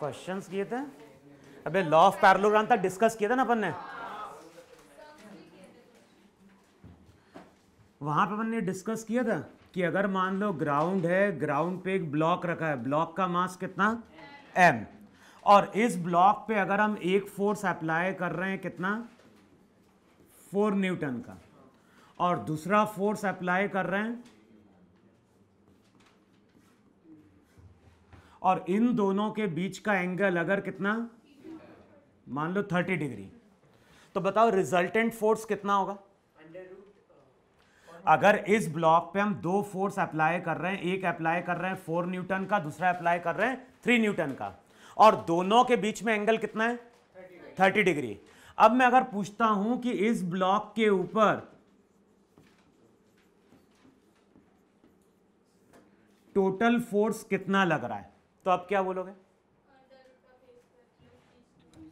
Questions किए थे अबे लॉ ऑफ पैरलोग्राम तक डिस्कस किया था ना अपन ने वहां पे अपन ने डिस्कस किया था कि अगर मान लो ग्राउंड है ग्राउंड पे एक ब्लॉक रखा है ब्लॉक का मास कितना एम और इस ब्लॉक पे अगर हम एक फोर्स अप्लाई कर रहे हैं कितना फोर न्यूटन का और दूसरा फोर्स अप्लाई कर रहे हैं और इन दोनों के बीच का एंगल अगर कितना मान लो 30 डिग्री तो बताओ रिजल्टेंट फोर्स कितना होगा अगर इस ब्लॉक पे हम दो फोर्स अप्लाई कर रहे हैं एक अप्लाई कर रहे हैं फोर न्यूटन का दूसरा अप्लाई कर रहे हैं थ्री न्यूटन का और दोनों के बीच में एंगल कितना है थर्टी डिग्री अब मैं अगर पूछता हूं कि इस ब्लॉक के ऊपर टोटल फोर्स कितना लग रहा है तो आप क्या बोलोगे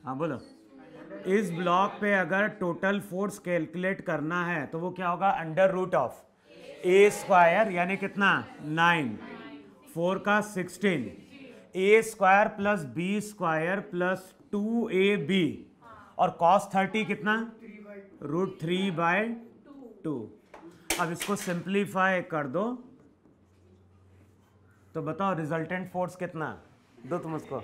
हाँ बोलो इस ब्लॉक पे अगर टोटल फोर्स कैलकुलेट करना है तो वो क्या होगा under root of A square यानी कितना नाइन फोर का sixteen A square plus B square plus two A B और कॉस थर्टी कितना रूट थ्री बाय टू अब इसको सिंप्लीफाई कर दो तो बताओ रिजल्टेंट फोर्स कितना दो तुम उसको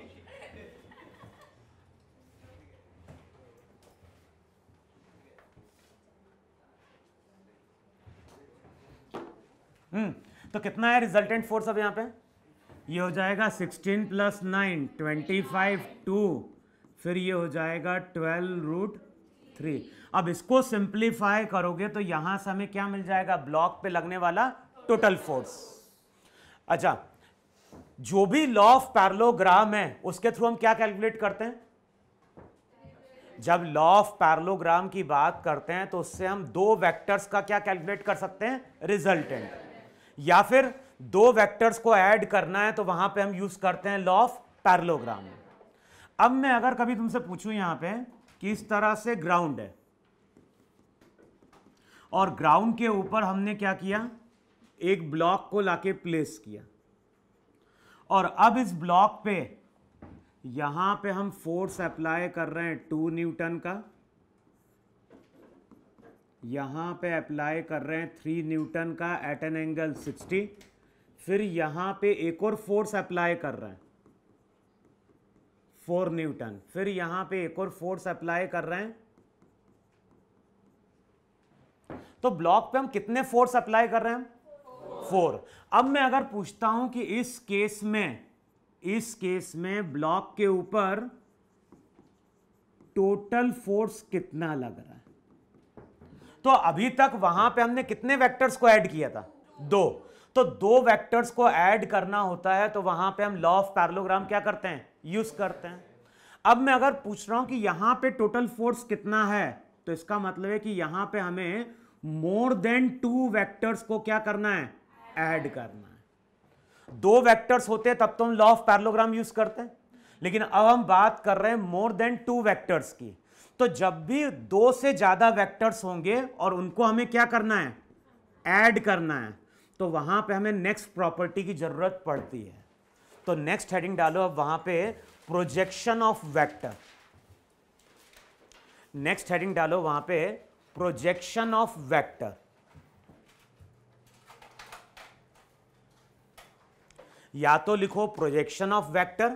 हम्म तो कितना है रिजल्टेंट फोर्स अब यहां पे ये हो जाएगा 16 plus nine twenty five two फिर ये हो जाएगा 12 रूट थ्री अब इसको सिंप्लीफाई करोगे तो यहां से हमें क्या मिल जाएगा ब्लॉक पे लगने वाला टोटल फोर्स अच्छा जो भी लॉ ऑफ पैरलोग्राम है उसके थ्रू हम क्या कैलकुलेट करते हैं जब लॉ ऑफ पैरलोग्राम की बात करते हैं तो उससे हम दो वेक्टर्स का क्या कैलकुलेट कर सकते हैं रिजल्टेंट या फिर दो वेक्टर्स को ऐड करना है तो वहां पे हम यूज करते हैं लॉ ऑफ पैरलोग्राम अब मैं अगर कभी तुमसे पूछूं यहां पे कि इस तरह से ग्राउंड है और ग्राउंड के ऊपर हमने क्या किया एक ब्लॉक को लाके प्लेस किया और अब इस ब्लॉक पे यहां पे हम फोर्स अप्लाई कर रहे हैं टू न्यूटन का यहां पे अप्लाई कर रहे हैं थ्री न्यूटन का एट एन एंगल सिक्सटी फिर यहां पे एक और फोर्स अप्लाई कर रहे हैं फोर न्यूटन फिर यहां पे एक और फोर्स अप्लाई कर रहे हैं तो ब्लॉक पे हम कितने फोर्स अप्लाई कर रहे हैं फोर अब मैं अगर पूछता हूं कि इस केस में इस केस में ब्लॉक के ऊपर टोटल फोर्स कितना लग रहा है तो अभी तक वहां पे हमने कितने वेक्टर्स को ऐड किया था दो तो दो वेक्टर्स को ऐड करना होता है तो वहां पे हम लॉ ऑफ पैरलोग्राम क्या करते हैं यूज करते हैं अब मैं अगर पूछ रहा हूं कि यहां पे टोटल फोर्स कितना है तो इसका मतलब है कि यहां पे हमें मोर देन टू वेक्टर्स को क्या करना है ऐड करना है दो वेक्टर्स होते हैं तब तो हम लॉ ऑफ पैरलोग्राम यूज करते हैं लेकिन अब हम बात कर रहे हैं मोर देन टू वेक्टर्स की तो जब भी दो से ज्यादा वेक्टर्स होंगे और उनको हमें क्या करना है ऐड करना है तो वहां पे हमें नेक्स्ट प्रॉपर्टी की जरूरत पड़ती है तो नेक्स्ट हेडिंग डालो अब वहां पे projection of vector next heading डालो वहां पे प्रोजेक्शन ऑफ वेक्टर या तो लिखो प्रोजेक्शन ऑफ वेक्टर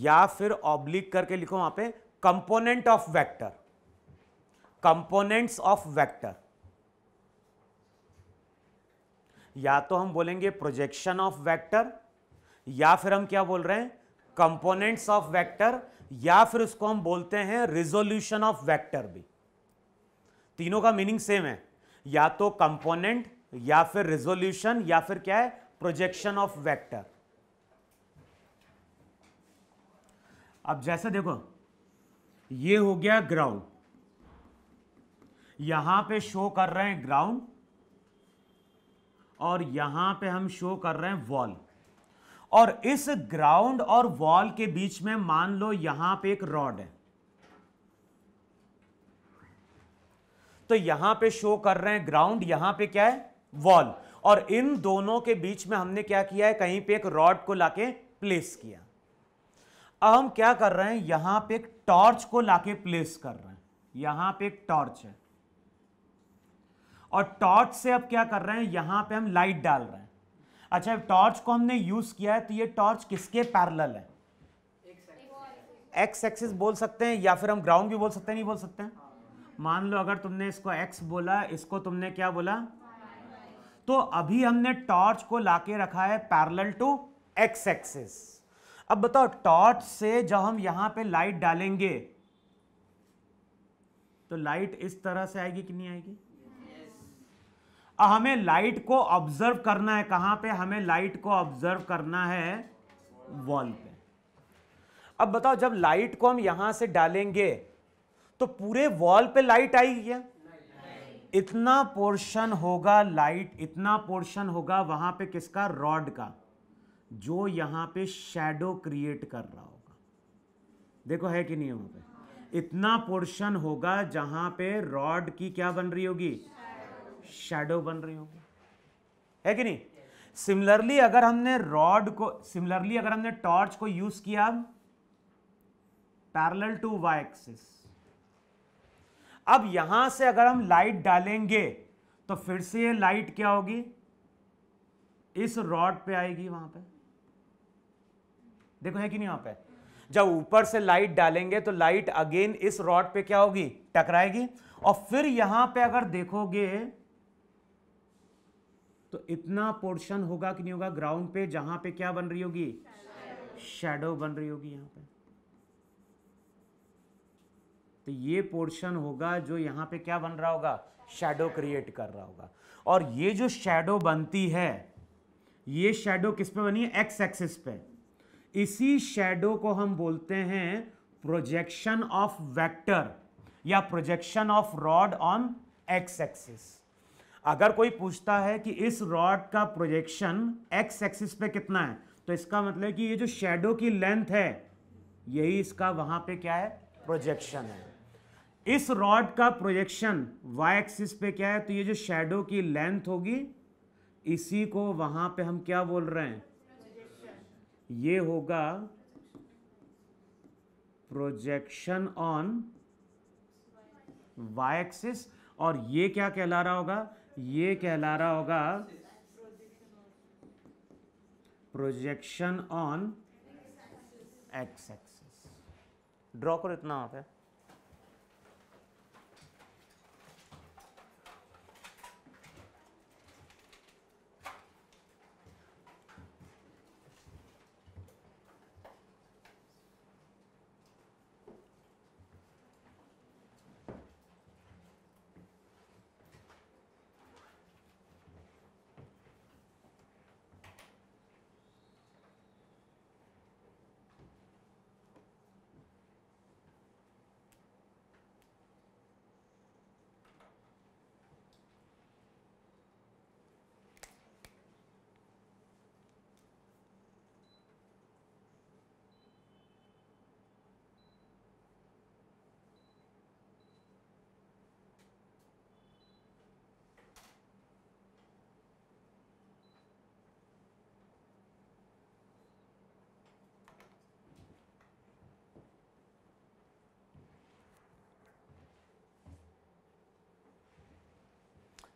या फिर ऑब्लिक करके लिखो वहां पे component of vector components of vector या तो हम बोलेंगे प्रोजेक्शन ऑफ वेक्टर या फिर हम क्या बोल रहे हैं कंपोनेंट्स ऑफ वेक्टर या फिर उसको हम बोलते हैं रिजोल्यूशन ऑफ वेक्टर भी तीनों का मीनिंग सेम है या तो कंपोनेंट या फिर रिजोल्यूशन या फिर क्या है प्रोजेक्शन ऑफ वेक्टर अब जैसे देखो ये हो गया ग्राउंड यहां पे शो कर रहे हैं ग्राउंड और यहां पे हम शो कर रहे हैं वॉल और इस ग्राउंड और वॉल के बीच में मान लो यहां पे एक रॉड है तो यहां पे शो कर रहे हैं ग्राउंड यहां पे क्या है वॉल और इन दोनों के बीच में हमने क्या किया है कहीं पे एक रॉड को लाके प्लेस किया अब हम क्या कर रहे हैं यहां पे एक टॉर्च को लाके प्लेस कर रहे हैं यहां पे एक टॉर्च है और टॉर्च से अब क्या कर रहे हैं यहां पे हम लाइट डाल रहे हैं अच्छा टॉर्च को हमने यूज किया है तो ये टॉर्च किसके पैरल है एक्स एक्सिस बोल सकते हैं या फिर हम ग्राउंड भी बोल सकते हैं नहीं बोल सकते हैं मान लो अगर तुमने इसको एक्स बोला इसको तुमने क्या बोला तो अभी हमने टॉर्च को लाके रखा है पैरेलल टू एक्स एक्सिस अब बताओ टॉर्च से जब हम यहां पे लाइट डालेंगे तो लाइट इस तरह से आएगी कि नहीं आएगी yes. हमें लाइट को ऑब्जर्व करना है कहां पे हमें लाइट को ऑब्जर्व करना है वॉल पे अब बताओ जब लाइट को हम यहां से डालेंगे तो पूरे वॉल पे लाइट आएगी क्या इतना पोर्शन होगा लाइट इतना पोर्शन होगा वहां पे किसका रॉड का जो यहां पे शेडो क्रिएट कर रहा होगा देखो है कि नहीं वहां पे इतना पोर्शन होगा जहां पे रॉड की क्या बन रही होगी शेडो बन रही होगी है कि नहीं सिमिलरली अगर हमने रॉड को सिमिलरली अगर हमने टॉर्च को यूज किया पैरेलल टू वाई एक्सिस अब यहां से अगर हम लाइट डालेंगे तो फिर से ये लाइट क्या होगी इस रॉड पे आएगी वहां पे देखो है कि नहीं वहां पे जब ऊपर से लाइट डालेंगे तो लाइट अगेन इस रॉड पे क्या होगी टकराएगी और फिर यहां पे अगर देखोगे तो इतना पोर्शन होगा कि नहीं होगा ग्राउंड पे जहां पे क्या बन रही होगी शेडो बन रही होगी यहां पर तो ये पोर्शन होगा जो यहाँ पे क्या बन रहा होगा शेडो क्रिएट कर रहा होगा और ये जो शेडो बनती है ये शेडो किस पे बनी है एक्स एक्सिस पे इसी शेडो को हम बोलते हैं प्रोजेक्शन ऑफ वेक्टर या projection of rod on X axis अगर कोई पूछता है कि इस रॉड का प्रोजेक्शन एक्स एक्सिस पे कितना है तो इसका मतलब कि ये जो शेडो की लेंथ है यही इसका वहां पे क्या है प्रोजेक्शन है इस रॉड का प्रोजेक्शन वाई एक्सिस पे क्या है तो ये जो शेडो की लेंथ होगी इसी को वहां पे हम क्या बोल रहे हैं ये होगा प्रोजेक्शन ऑन वाई एक्सिस और ये क्या कहला रहा होगा ये कहला रहा होगा projection on X axis draw करो इतना आप पर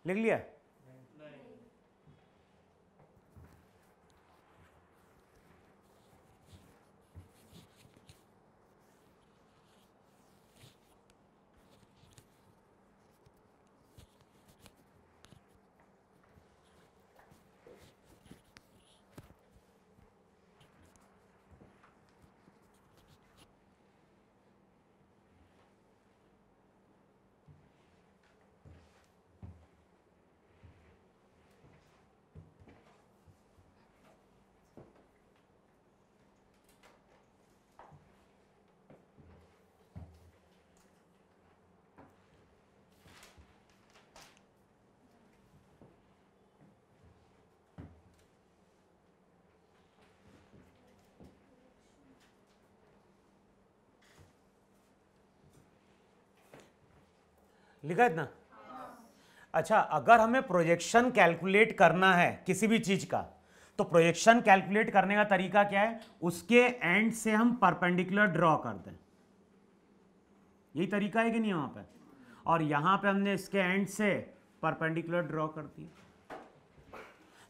लिख लिया है लिखा इतना अच्छा अगर हमें प्रोजेक्शन कैलकुलेट करना है किसी भी चीज का तो प्रोजेक्शन कैलकुलेट करने का तरीका क्या है उसके एंड से हम परपेंडिकुलर ड्रॉ कर दें यही तरीका है कि नहीं वहां पे और यहां पे हमने इसके एंड से परपेंडिकुलर ड्रॉ कर दिया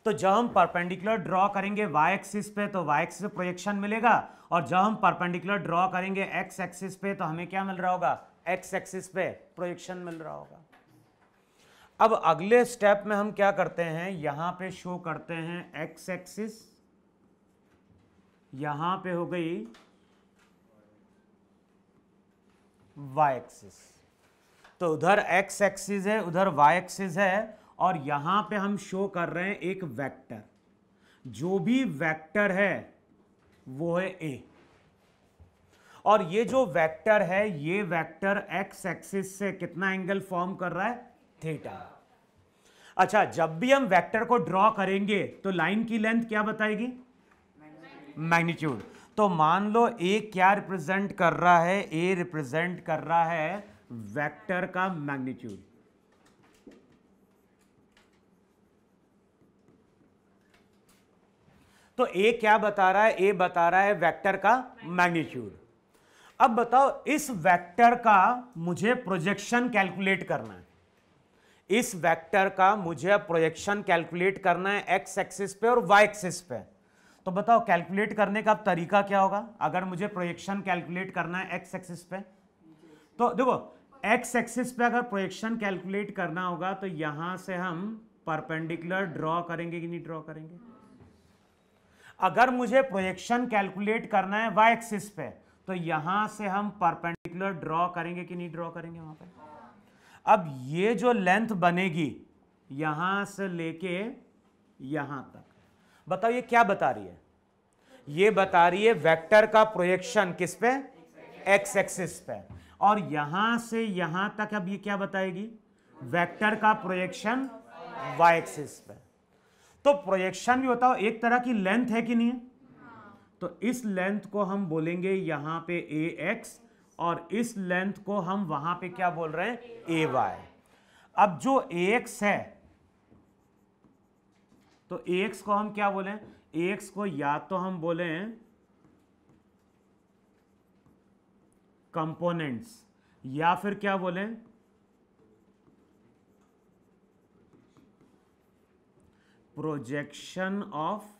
तो जब हम परपेंडिकुलर ड्रॉ करेंगे वाई एक्सिस पे तो वाई एक्सिस पे प्रोजेक्शन मिलेगा और जब हम परपेंडिकुलर ड्रॉ करेंगे एक्स एक्सिस पे तो हमें क्या मिल रहा होगा एक्स एक्सिस पे प्रोजेक्शन मिल रहा होगा अब अगले स्टेप में हम क्या करते हैं यहां पे शो करते हैं एक्स एक्सिस यहां पे हो गई वाई एक्सिस तो उधर एक्स एक्सिस है उधर वाई एक्सिस है और यहां पे हम शो कर रहे हैं एक वेक्टर जो भी वेक्टर है वो है ए और ये जो वेक्टर है ये वेक्टर एक्स एक्सिस से कितना एंगल फॉर्म कर रहा है थीटा अच्छा जब भी हम वेक्टर को ड्रॉ करेंगे तो लाइन की लेंथ क्या बताएगी मैग्नीट्यूड तो मान लो ए क्या रिप्रेजेंट कर रहा है ए रिप्रेजेंट कर रहा है वेक्टर का मैग्नीट्यूड तो ए क्या बता रहा है ए बता रहा है वेक्टर का मैग्नीट्यूड अब बताओ इस वेक्टर का मुझे प्रोजेक्शन कैलकुलेट करना है इस वेक्टर का मुझे प्रोजेक्शन कैलकुलेट करना है एक्स एक्सिस पे और वाई एक्सिस पे तो बताओ कैलकुलेट करने का तरीका क्या होगा अगर मुझे प्रोजेक्शन कैलकुलेट करना है एक्स एक्सिस पे तो देखो एक्स एक्सिस पे अगर प्रोजेक्शन कैलकुलेट करना होगा तो यहां से हम परपेंडिकुलर ड्रॉ करेंगे कि नहीं ड्रॉ करेंगे अगर मुझे प्रोजेक्शन कैलकुलेट करना है वाई एक्सिस पे तो यहां से हम परपेंडिकुलर ड्रॉ करेंगे कि नहीं ड्रॉ करेंगे वहां पर अब ये जो लेंथ बनेगी यहां से लेके यहां तक बताओ ये क्या बता रही है ये बता रही है वेक्टर का प्रोजेक्शन किस पे एक्स एक्सिस पे और यहां से यहां तक अब ये क्या बताएगी वेक्टर का प्रोजेक्शन वाई एक्सिस पे तो प्रोजेक्शन भी होता है एक तरह की लेंथ है कि नहीं है तो इस लेंथ को हम बोलेंगे यहां पे ए एक्स और इस लेंथ को हम वहां पे क्या बोल रहे हैं ए वाई अब जो ए एक्स है तो ए एक्स को हम क्या बोलें ए एक्स को या तो हम बोलें कंपोनेंट्स या फिर क्या बोलें projection of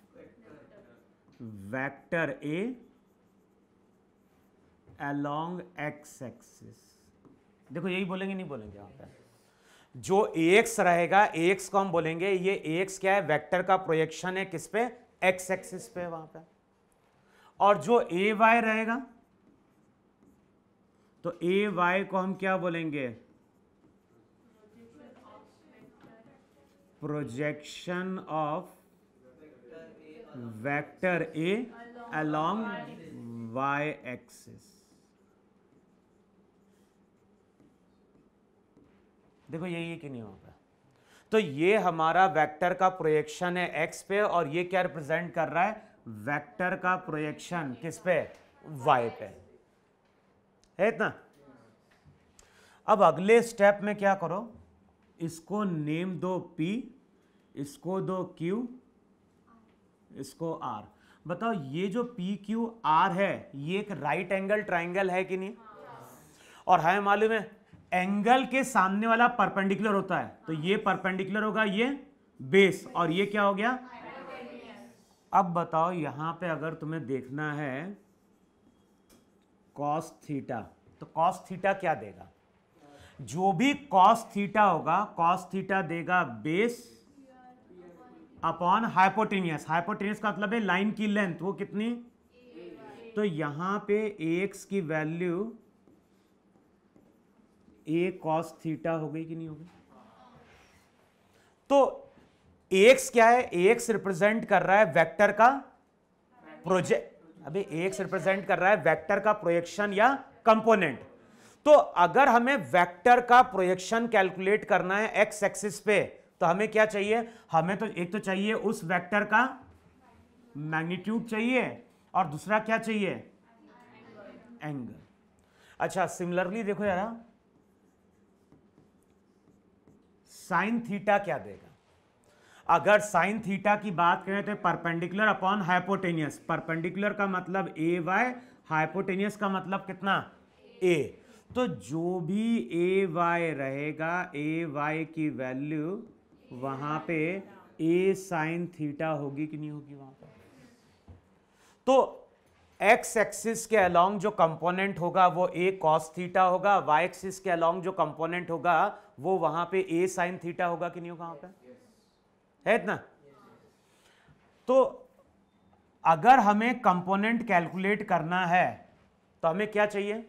vector A along X axis देखो यही बोलेंगे नहीं बोलेंगे यहां पर जो एक्स रहेगा एक्स को हम बोलेंगे ये एक्स क्या है वेक्टर का प्रोजेक्शन है किस पे एक्स एक्सिस पे वहां पे और जो ए वाई रहेगा तो ए वाई को हम क्या बोलेंगे projection of vector A along Y axis देखो यही है कि नहीं होगा तो ये हमारा वेक्टर का प्रोजेक्शन है एक्स पे और ये क्या रिप्रेजेंट कर रहा है वेक्टर का प्रोजेक्शन किस पे वाई पे है इतना अब अगले स्टेप में क्या करो इसको नेम दो पी इसको दो क्यू इसको आर बताओ ये जो पी क्यू आर है ये एक राइट एंगल ट्राइंगल है कि नहीं और है मालूम है एंगल के सामने वाला परपेंडिकुलर होता है तो ये परपेंडिकुलर होगा ये बेस और ये क्या हो गया अब बताओ यहां पे अगर तुम्हें देखना है कॉस थीटा तो कॉस थीटा क्या देगा जो भी कॉस थीटा होगा कॉस थीटा देगा बेस अपॉन हाइपोटेनियस हाइपोटेनियस का मतलब है लाइन की लेंथ वो कितनी तो यहां पे ए की वैल्यू ए कॉस थीटा हो गई कि नहीं हो गई तो एक्स क्या है एक्स रिप्रेजेंट कर रहा है वेक्टर का प्रोजेक्ट अबे एक्स रिप्रेजेंट कर रहा है वेक्टर का प्रोजेक्शन या कंपोनेंट तो अगर हमें वेक्टर का प्रोजेक्शन कैलकुलेट करना है एक्स एक्सिस पे तो हमें क्या चाहिए हमें तो एक तो चाहिए उस वेक्टर का मैग्नीट्यूड चाहिए और दूसरा क्या चाहिए एंगल अच्छा सिमिलरली देखो यार साइन थीटा क्या देगा अगर साइन थीटा की बात करें तो परपेंडिकुलर अपॉन हाइपोटेनियस परपेंडिकुलर का मतलब ए वाई हाइपोटेनियस का मतलब कितना ए तो जो भी ए वाई रहेगा ए वाई की वैल्यू वहां पे ए साइन थीटा होगी कि नहीं होगी वहां पर तो एक्स एक्सिस के अलोंग जो कंपोनेंट होगा वो ए कॉस थीटा होगा वाई एक्सिस के अलोंग जो कंपोनेंट होगा वो वहां पे ए साइन थीटा होगा कि नहीं होगा वहां पे है इतना तो अगर हमें कंपोनेंट कैलकुलेट करना है तो हमें क्या चाहिए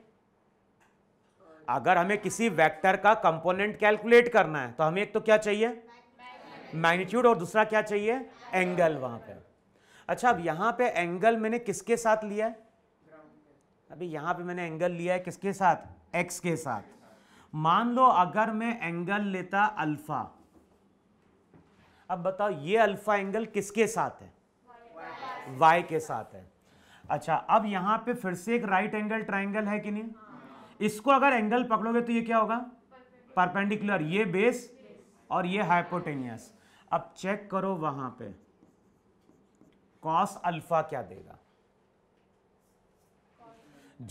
अगर हमें किसी वेक्टर का कंपोनेंट कैलकुलेट करना है तो हमें एक तो क्या चाहिए मैग्नीट्यूड और दूसरा क्या चाहिए एंगल वहां पे अच्छा अब यहां पे एंगल मैंने किसके साथ लिया है अभी यहां पे मैंने एंगल लिया है किसके साथ एक्स के साथ मान लो अगर मैं एंगल लेता अल्फा अब बताओ ये अल्फा एंगल किसके साथ है वाई के साथ है अच्छा अब यहां पे फिर से एक राइट एंगल ट्राइंगल है कि नहीं इसको अगर एंगल पकड़ोगे तो ये क्या होगा परपेंडिकुलर ये बेस और ये हाइपोटेनियस अब चेक करो वहां पे कॉस अल्फा क्या देगा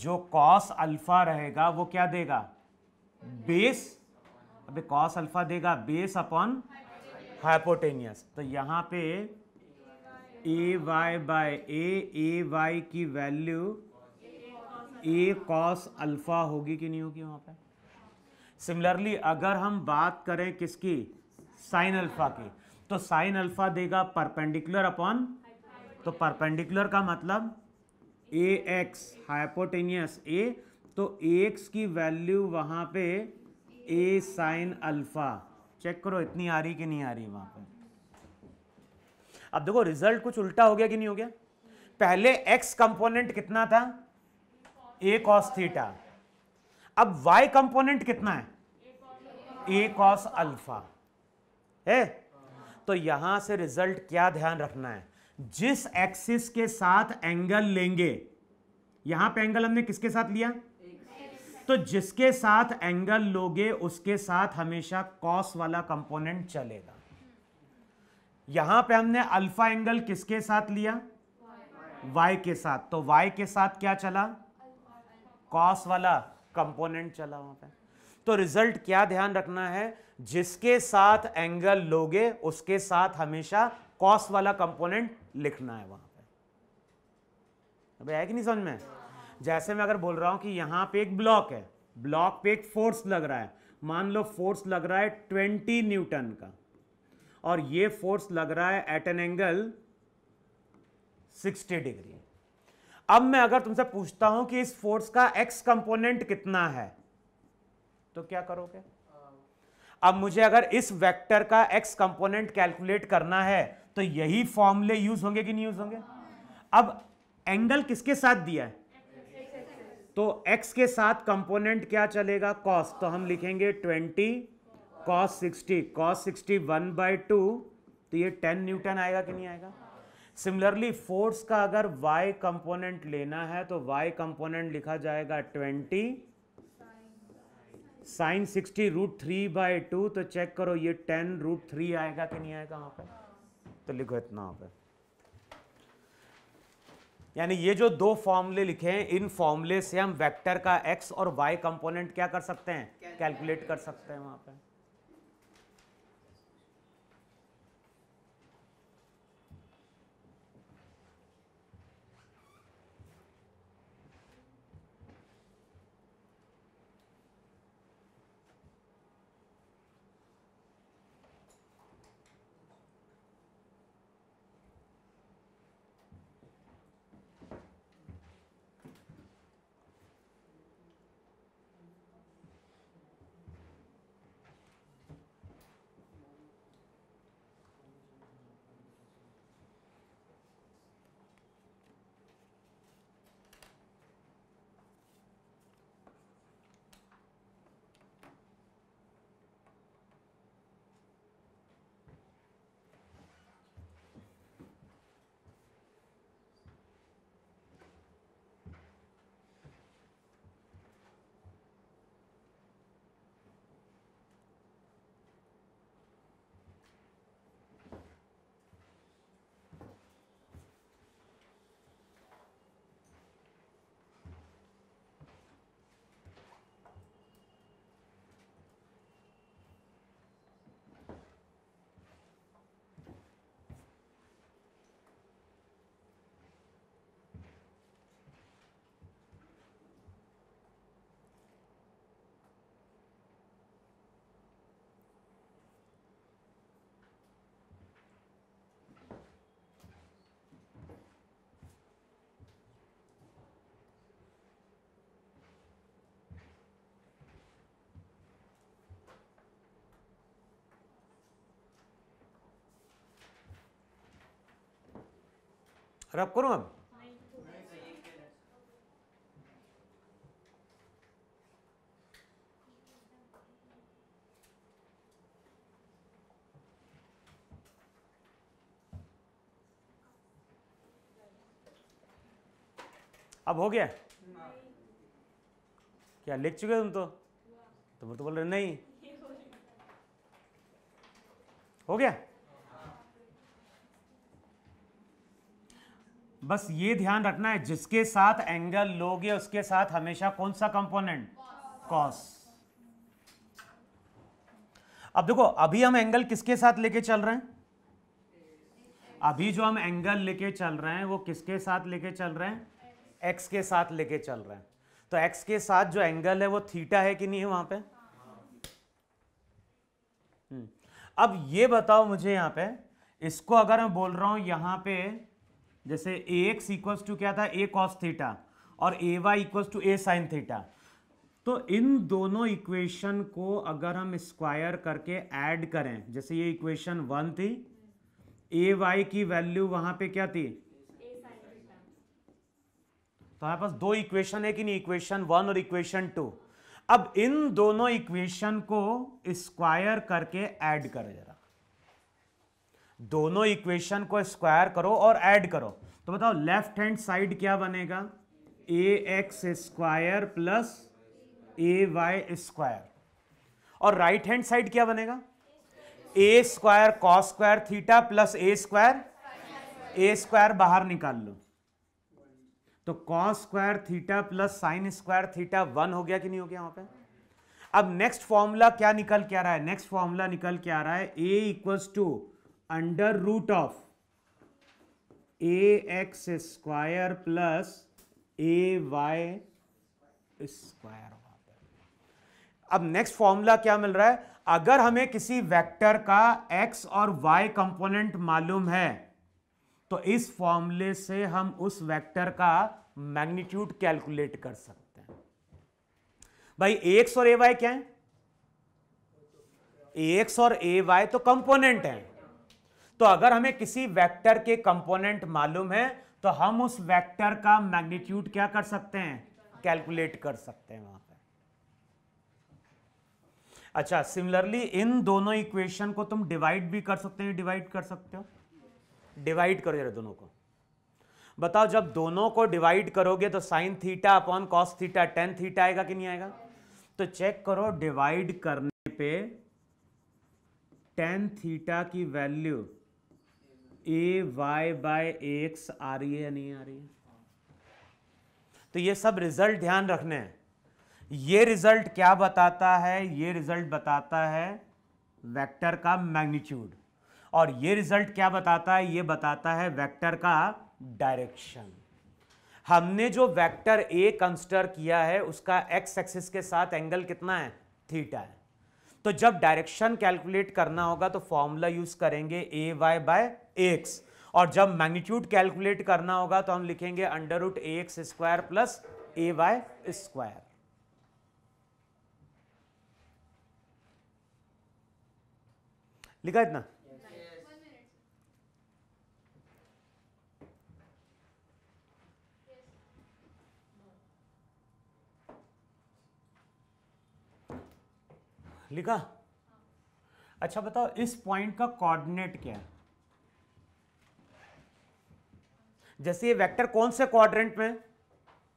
जो कॉस अल्फा रहेगा वो क्या देगा बेस अबे कॉस अल्फा देगा बेस अपॉन हाइपोटेनियस तो यहां पे A Y by A A Y की वैल्यू ए कॉस अल्फा होगी कि नहीं होगी वहां पे सिमिलरली अगर हम बात करें किसकी साइन अल्फा की तो साइन अल्फा देगा परपेंडिकुलर अपॉन तो परपेंडिकुलर का मतलब ए एक्स हाइपोटेनियस ए तो एक्स की वैल्यू वहां पे ए साइन अल्फा चेक करो इतनी आ रही कि नहीं आ रही वहां पे अब देखो रिजल्ट कुछ उल्टा हो गया कि नहीं हो गया पहले एक्स कंपोनेंट कितना था ए कॉस थीटा अब वाई कंपोनेंट कितना है ए कॉस अल्फा है तो यहां से रिजल्ट क्या ध्यान रखना है जिस एक्सिस के साथ एंगल लेंगे यहां पे एंगल हमने किसके साथ लिया तो जिसके साथ एंगल लोगे उसके साथ हमेशा कॉस वाला कंपोनेंट चलेगा यहां पे हमने अल्फा एंगल किसके साथ लिया वाई के साथ तो वाई के साथ क्या चला कॉस वाला कंपोनेंट चला वहां पे तो रिजल्ट क्या ध्यान रखना है जिसके साथ एंगल लोगे उसके साथ हमेशा कॉस वाला कंपोनेंट लिखना है वहां पे अबे है कि नहीं समझ में जैसे मैं अगर बोल रहा हूं कि यहां पे एक ब्लॉक है ब्लॉक पे एक फोर्स लग रहा है मान लो फोर्स लग रहा है ट्वेंटी न्यूटन का और ये फोर्स लग रहा है at an angle sixty degree अब मैं अगर तुमसे पूछता हूं कि इस फोर्स का एक्स कंपोनेंट कितना है तो क्या करोगे अब मुझे अगर इस वेक्टर का एक्स कंपोनेंट कैलकुलेट करना है तो यही फॉर्मूले यूज होंगे कि नहीं यूज होंगे अब एंगल किसके साथ दिया है तो x के साथ कंपोनेंट क्या चलेगा कॉस तो हम लिखेंगे 20 cos 60 cos 60 one by two तो ये 10 न्यूटन आएगा कि नहीं आएगा सिमिलरली फोर्स का अगर y कंपोनेंट लेना है तो y कंपोनेंट लिखा जाएगा twenty sine sixty root three by two तो चेक करो ये टेन रूट थ्री आएगा कि नहीं आएगा वहां पे तो लिखो इतना वहां पे यानी ये जो दो फॉर्मूले लिखे हैं इन फॉर्मूले से हम वेक्टर का एक्स और वाई कंपोनेंट क्या कर सकते हैं कैलकुलेट कर सकते हैं वहां पे रब करूँ अब अब हो गया क्या लिख चुके तुम तो तुम तो बोल रहे नहीं हो गया बस ये ध्यान रखना है जिसके साथ एंगल लोगे उसके साथ हमेशा कौन सा कंपोनेंट कॉस अब देखो अभी हम एंगल किसके साथ लेके चल रहे हैं अभी जो हम एंगल लेके चल रहे हैं वो किसके साथ लेके चल रहे हैं एक्स के साथ लेके चल रहे हैं तो एक्स के साथ जो एंगल है वो थीटा है कि नहीं है वहां पे हम्म। अब ये बताओ मुझे यहां पे इसको अगर मैं बोल रहा हूं यहां पे जैसे ए एक्स इक्वल्स टू क्या था ए कॉस थीटा और A Y equals to A sine theta तो इन दोनों इक्वेशन को अगर हम स्क्वायर करके ऐड करें जैसे ये इक्वेशन वन थी ए वाई की वैल्यू वहां पे क्या थी तो हमारे पास दो इक्वेशन है कि नहीं इक्वेशन वन और इक्वेशन टू अब इन दोनों इक्वेशन को स्क्वायर करके ऐड करें जरा दोनों इक्वेशन को स्क्वायर करो और ऐड करो तो बताओ लेफ्ट हैंड साइड क्या बनेगा A x square plus A Y square और राइट हैंड साइड क्या बनेगा A square cos square theta plus A square A square बाहर निकाल लो तो cos square theta plus sine square theta one हो गया कि नहीं हो गया वहां पे अब नेक्स्ट फॉर्मूला क्या निकल के आ रहा है नेक्स्ट फॉर्मूला निकल के आ रहा है A equals to under root of A x square plus A Y square अब नेक्स्ट फॉर्मूला क्या मिल रहा है अगर हमें किसी वेक्टर का एक्स और वाई कंपोनेंट मालूम है तो इस फॉर्मूले से हम उस वेक्टर का मैग्नीट्यूड कैलकुलेट कर सकते हैं भाई एक्स और ए वाई क्या है एक्स और ए वाई तो कंपोनेंट है तो अगर हमें किसी वेक्टर के कंपोनेंट मालूम है तो हम उस वेक्टर का मैग्नीट्यूड क्या कर सकते हैं कैलकुलेट कर सकते हैं वहां पर अच्छा सिमिलरली इन दोनों इक्वेशन को तुम डिवाइड भी कर सकते हो डिवाइड कर सकते हो डिवाइड करो जरा दोनों को बताओ जब दोनों को डिवाइड करोगे तो sine theta upon cos theta tan theta आएगा कि नहीं आएगा तो चेक करो डिवाइड करने पे टेन थीटा की value A Y by X आ रही है या नहीं आ रही है तो ये सब रिजल्ट ध्यान रखने हैं ये रिजल्ट क्या बताता है ये रिजल्ट बताता है वेक्टर का मैग्नीट्यूड और ये रिजल्ट क्या बताता है ये बताता है वेक्टर का डायरेक्शन हमने जो वेक्टर ए कंस्टर किया है उसका एक्स एक्सिस के साथ एंगल कितना है थीटा है तो जब डायरेक्शन कैलकुलेट करना होगा तो फॉर्मूला यूज करेंगे ए वाई बाय एक्स और जब मैग्नीट्यूड कैलकुलेट करना होगा तो हम लिखेंगे under root A x square plus A Y square लिखा इतना लिखा अच्छा बताओ इस पॉइंट का कोऑर्डिनेट क्या है जैसे ये वेक्टर कौन से क्वाड्रेंट में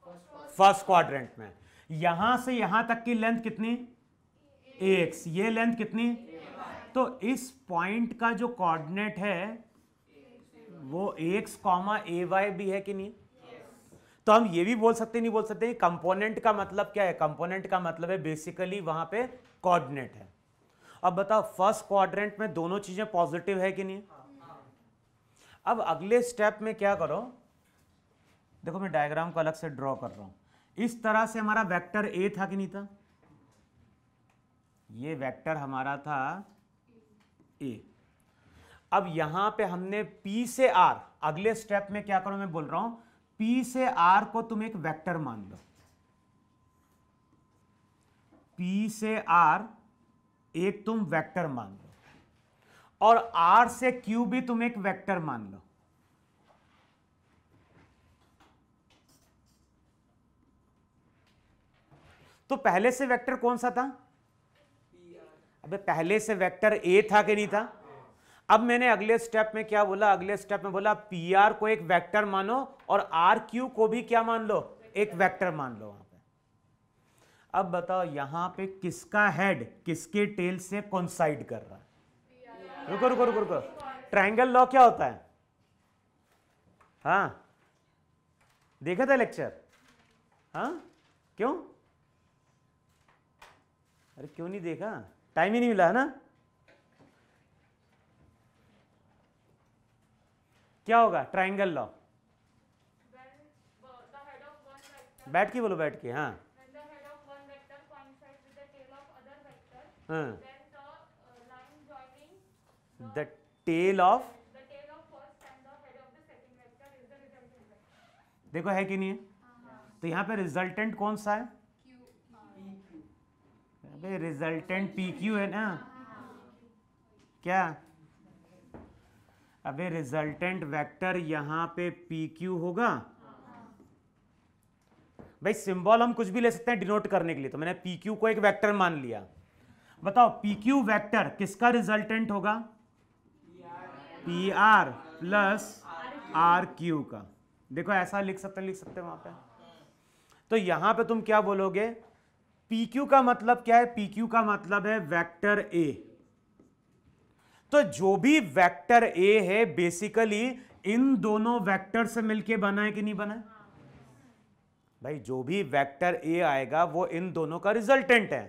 फर्स्ट क्वाड्रेंट में यहां से यहां तक की लेंथ कितनी एक एक्स ये लेंथ कितनी तो इस पॉइंट का जो कोऑर्डिनेट है वो एक्स कॉमा ए वाई भी है कि नहीं तो हम ये भी बोल सकते नहीं बोल सकते कंपोनेंट का मतलब क्या है कंपोनेंट का मतलब है बेसिकली वहां पे कोऑर्डिनेट है अब बताओ फर्स्ट क्वाड्रेंट में दोनों चीजें पॉजिटिव है कि नहीं अब अगले स्टेप में क्या करो देखो मैं डायग्राम को अलग से ड्रॉ कर रहा हूं इस तरह से हमारा वेक्टर ए था कि नहीं था ये वेक्टर हमारा था ए अब यहां पे हमने P से R अगले स्टेप में क्या करो मैं बोल रहा हूं P से R को तुम एक वेक्टर मान लो पी से आर एक तुम वेक्टर मान लो और आर से क्यू भी तुम एक वेक्टर मान लो तो पहले से वेक्टर कौन सा था अबे पहले से वेक्टर ए था कि नहीं था अब मैंने अगले स्टेप में क्या बोला अगले स्टेप में बोला पी आर को एक वेक्टर मानो और आर क्यू को भी क्या मान लो एक वेक्टर मान लो आप अब बताओ यहां पे किसका हेड किसके टेल से कॉन्साइड कर रहा है रुको रुको रुको रुको ट्रायंगल लॉ क्या होता है हा देखा था लेक्चर हा क्यों अरे क्यों नहीं देखा टाइम ही नहीं मिला है ना क्या होगा ट्राइंगल लॉ बैठ के बोलो बैठ के हाँ द हाँ। uh, The tail of देखो है कि नहीं है हाँ, हाँ। तो यहाँ पे रिजल्टेंट कौन सा है अबे रिजल्टेंट पी क्यू है ना क्या अबे रिजल्टेंट वेक्टर यहाँ पे पी क्यू होगा भाई सिंबल हम कुछ भी ले सकते हैं डिनोट करने के लिए तो मैंने पी क्यू को एक वेक्टर मान लिया बताओ पी क्यू वैक्टर किसका रिजल्टेंट होगा P R plus R Q का देखो ऐसा लिख सकते लिख सकते वहां पे तो यहां पे तुम क्या बोलोगे पी क्यू का मतलब क्या है पी क्यू का मतलब है वेक्टर ए तो जो भी वेक्टर ए है बेसिकली इन दोनों वेक्टर से मिलके बना है कि नहीं बना है भाई जो भी वेक्टर ए आएगा वो इन दोनों का रिजल्टेंट है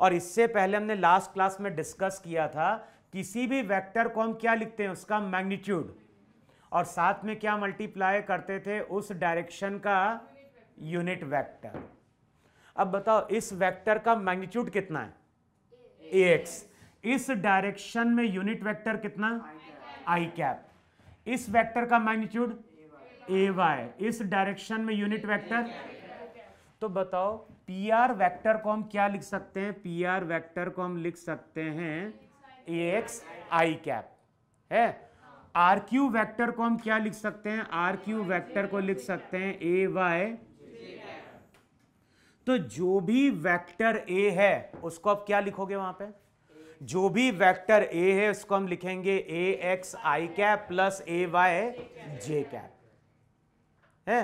और इससे पहले हमने लास्ट क्लास में डिस्कस किया था किसी भी वेक्टर को हम क्या लिखते हैं उसका मैग्नीट्यूड और साथ में क्या मल्टीप्लाई करते थे उस डायरेक्शन का यूनिट वेक्टर अब बताओ इस वेक्टर का मैग्नीट्यूड कितना है ए एक्स इस डायरेक्शन में यूनिट वेक्टर कितना आई कैप इस वेक्टर का मैग्नीट्यूड ए वाई इस डायरेक्शन में यूनिट वेक्टर तो बताओ पी आर वैक्टर को हम क्या लिख सकते हैं पी आर वैक्टर को हम लिख सकते हैं ए एक्स आई कैप है आर क्यू वैक्टर को हम क्या लिख सकते हैं आर क्यू वैक्टर को लिख सकते हैं ए वाई तो जो भी वेक्टर ए है उसको आप क्या लिखोगे वहां पे जो भी वेक्टर ए है उसको हम लिखेंगे A X I cap plus A Y J cap है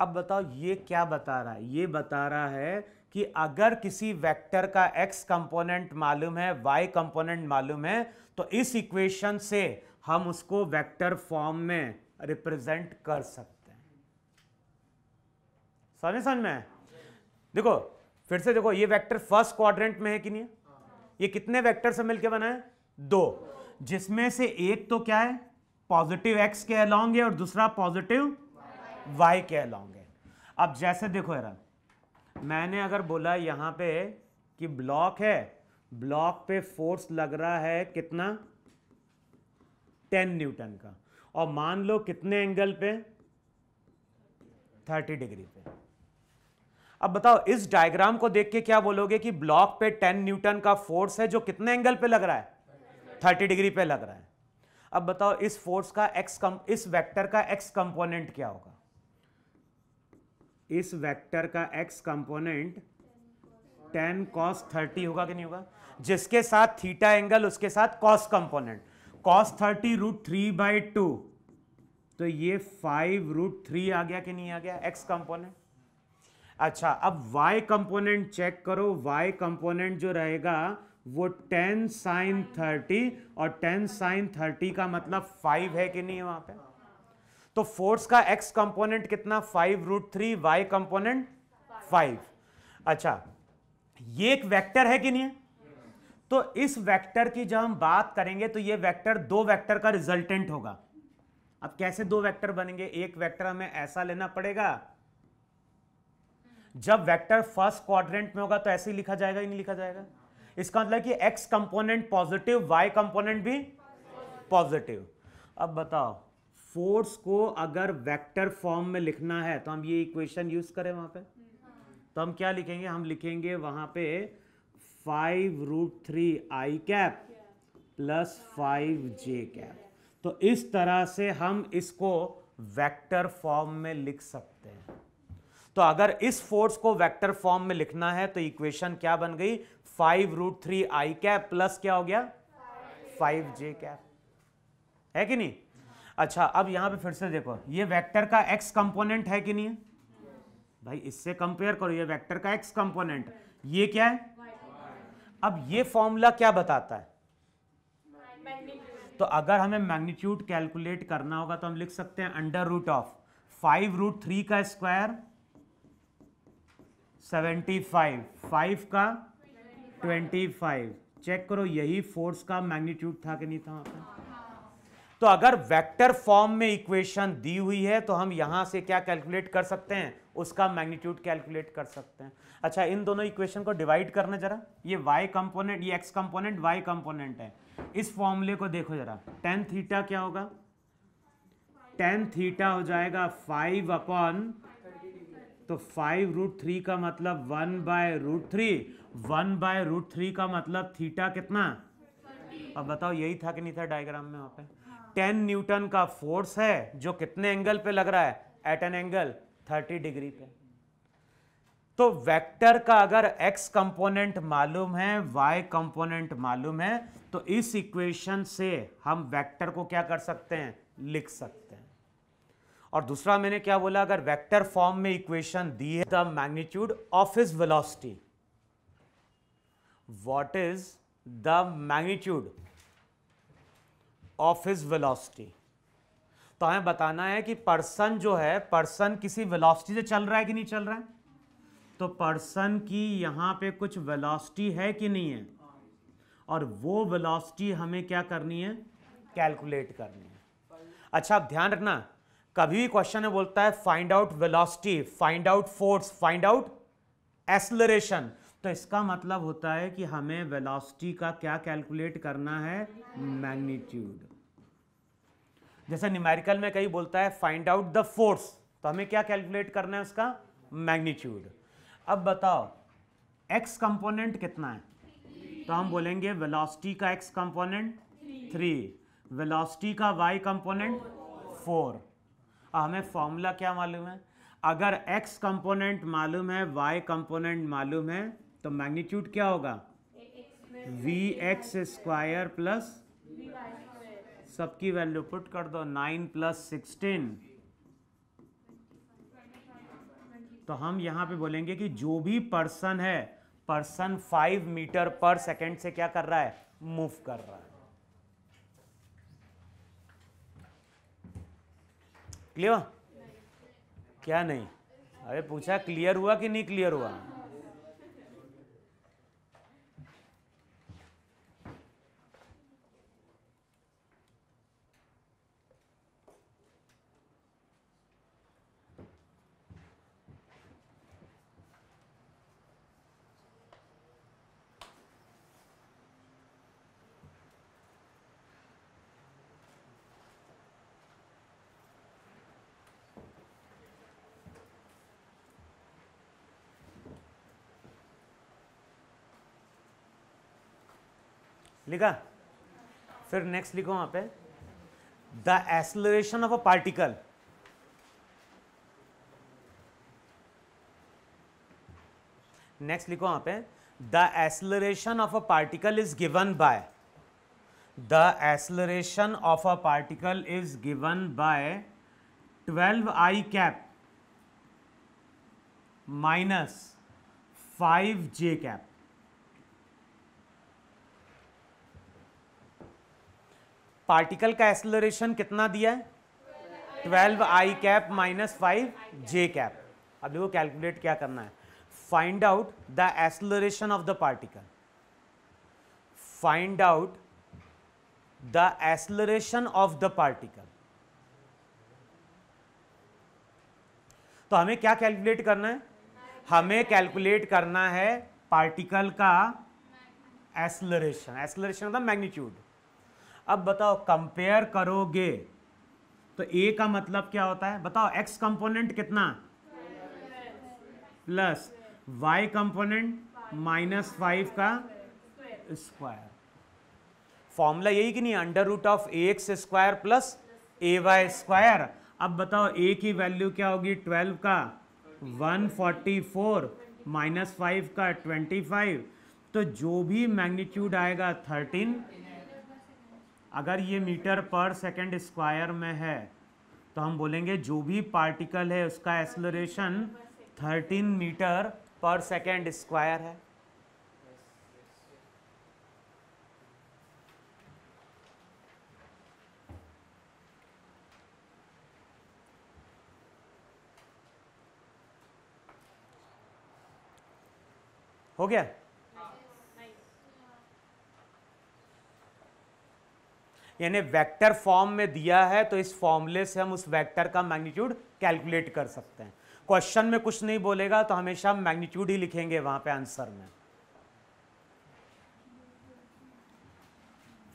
अब बताओ ये क्या बता रहा है ये बता रहा है कि अगर किसी वेक्टर का x कंपोनेंट मालूम है y कंपोनेंट मालूम है तो इस इक्वेशन से हम उसको वेक्टर फॉर्म में रिप्रेजेंट कर सकते हैं समझ समझ में देखो फिर से देखो ये वेक्टर फर्स्ट क्वाड्रेंट में है कि नहीं ये कितने वेक्टर से मिलकर बना है दो जिसमें से एक तो क्या है पॉजिटिव एक्स के अलॉन्ग है और दूसरा पॉजिटिव वाई के अलॉन्ग है अब जैसे देखो यार मैंने अगर बोला यहाँ पे कि ब्लॉक है ब्लॉक पे फोर्स लग रहा है कितना टेन न्यूटन का और मान लो कितने एंगल पे थर्टी डिग्री पे अब बताओ इस डायग्राम को देख के क्या बोलोगे कि ब्लॉक पे टेन न्यूटन का फोर्स है जो कितने एंगल पे लग रहा है थर्टी डिग्री पे लग रहा है अब बताओ इस फोर्स का एक्स कम इस वेक्टर का एक्स कंपोनेंट क्या होगा इस वेक्टर का X component ten cos thirty होगा कि नहीं होगा जिसके साथ थीटा एंगल उसके साथ cos component cos thirty root three by two तो ये फाइव रूट थ्री आ गया कि नहीं आ गया एक्स कंपोनेंट अच्छा अब वाई कंपोनेंट चेक करो वाई कंपोनेंट जो रहेगा वो टेन साइन थर्टी और टेन साइन थर्टी का मतलब फाइव है कि नहीं वहां पे तो फोर्स का एक्स कंपोनेंट कितना five root three Y component five अच्छा ये एक वेक्टर है कि नहीं तो इस वेक्टर की जब हम बात करेंगे तो ये वेक्टर दो वेक्टर का रिजल्टेंट होगा अब कैसे दो वेक्टर बनेंगे एक वेक्टर हमें ऐसा लेना पड़ेगा जब वेक्टर फर्स्ट क्वाड्रेंट में होगा तो ऐसे ही लिखा जाएगा ही नहीं लिखा जाएगा इसका मतलब कि X component positive Y component भी पॉजिटिव अब बताओ फोर्स को अगर वेक्टर फॉर्म में लिखना है तो हम ये इक्वेशन यूज करें वहां पे हाँ। तो हम क्या लिखेंगे हम लिखेंगे वहां पे फाइव रूट थ्री आई कैप प्लस फाइव जे कैप तो इस तरह से हम इसको वेक्टर फॉर्म में लिख सकते हैं तो अगर इस फोर्स को वेक्टर फॉर्म में लिखना है तो इक्वेशन क्या बन गई फाइव रूट थ्री आई कैप प्लस क्या हो गया फाइव जे कैप है कि नहीं अच्छा अब यहां पे फिर से देखो ये वेक्टर का एक्स कंपोनेंट है कि नहीं भाई इससे कंपेयर करो ये वेक्टर का एक्स कंपोनेंट ये क्या है अब ये फॉर्मूला क्या बताता है तो अगर हमें मैग्नीट्यूड कैलकुलेट करना होगा तो हम लिख सकते हैं under root of five root three का स्क्वायर सेवेंटी फाइव फाइव का ट्वेंटी फाइव चेक करो यही फोर्स का मैग्नीट्यूड था कि नहीं था वहां पर तो अगर वेक्टर फॉर्म में इक्वेशन दी हुई है तो हम यहां से क्या कैलकुलेट कर सकते हैं उसका मैग्नीट्यूड कैलकुलेट कर सकते हैं अच्छा इन दोनों इक्वेशन को डिवाइड करना जरा ये y कंपोनेंट ये x कंपोनेंट y कंपोनेंट है इस फॉर्मूले को देखो जरा टेन थीटा क्या होगा टेन थीटा हो जाएगा फाइव अपॉन तो फाइव रूट थ्री का मतलब one by root three one by root three का मतलब थीटा कितना अब बताओ यही था कि नहीं था डायग्राम में वहां पे 10 न्यूटन का फोर्स है जो कितने एंगल पे लग रहा है एट एन एंगल 30 डिग्री पे तो वेक्टर का अगर एक्स कंपोनेंट मालूम है वाई कंपोनेंट मालूम है तो इस इक्वेशन से हम वेक्टर को क्या कर सकते हैं लिख सकते हैं और दूसरा मैंने क्या बोला अगर वेक्टर फॉर्म में इक्वेशन दी है the magnitude of is velocity what is the magnitude of his velocity तो हमें बताना है कि पर्सन जो है पर्सन किसी वेलोसिटी से चल रहा है कि नहीं चल रहा है तो पर्सन की यहां पे कुछ वेलोसिटी है कि नहीं है और वो वेलोसिटी हमें क्या करनी है कैलकुलेट करनी है अच्छा आप ध्यान रखना कभी भी क्वेश्चन में बोलता है find out velocity find out force find out acceleration तो इसका मतलब होता है कि हमें वेलोसिटी का क्या कैलकुलेट करना है मैग्नीट्यूड जैसे न्यूमेरिकल में कहीं बोलता है फाइंड आउट द फोर्स तो हमें क्या कैलकुलेट करना है उसका मैग्नीट्यूड अब बताओ एक्स कंपोनेंट कितना है तो हम बोलेंगे वेलोसिटी का एक्स कंपोनेंट थ्री वेलोसिटी का वाई कंपोनेंट फोर हमें फॉर्मूला क्या मालूम है अगर एक्स कंपोनेंट मालूम है वाई कंपोनेंट मालूम है तो मैग्नीट्यूड क्या होगा वी एक्स स्क्वायर प्लस सबकी वैल्यू पुट कर दो नाइन प्लस सिक्सटीन तो हम यहां पे बोलेंगे कि जो भी पर्सन है person five meter per second से क्या कर रहा है मूव कर रहा है क्लियर क्या नहीं अरे पूछा क्लियर हुआ कि नहीं क्लियर हुआ लिखा फिर नेक्स्ट लिखो वहां पे the acceleration of a particle next लिखो वहां पे the acceleration of a particle is given by the acceleration of a particle is given by twelve I cap minus five J cap particle का acceleration कितना दिया है twelve I cap minus five J cap अब देखो calculate क्या करना है find out the acceleration of the particle find out the acceleration of the particle तो हमें क्या कैलकुलेट करना है हमें कैलकुलेट करना है पार्टिकल का एसलरेशन एक्सलरेशन ऑफ मतलब द मैग्नीट्यूड अब बताओ कंपेयर करोगे तो ए का मतलब क्या होता है बताओ एक्स कंपोनेंट कितना plus Y component minus five का स्क्वायर फॉर्मूला यही कि नहीं under root of A x square plus A Y square अब बताओ ए की वैल्यू क्या होगी ट्वेल्व का one forty four minus five का ट्वेंटी फाइव तो जो भी मैग्नीट्यूड आएगा थर्टीन अगर ये मीटर पर सेकेंड स्क्वायर में है तो हम बोलेंगे जो भी पार्टिकल है उसका acceleration 13 meter per second square है हो गया यानी वेक्टर फॉर्म में दिया है तो इस फॉर्मूले से हम उस वेक्टर का मैग्नीट्यूड कैलकुलेट कर सकते हैं क्वेश्चन में कुछ नहीं बोलेगा तो हमेशा मैग्नीट्यूड ही लिखेंगे वहां पे आंसर में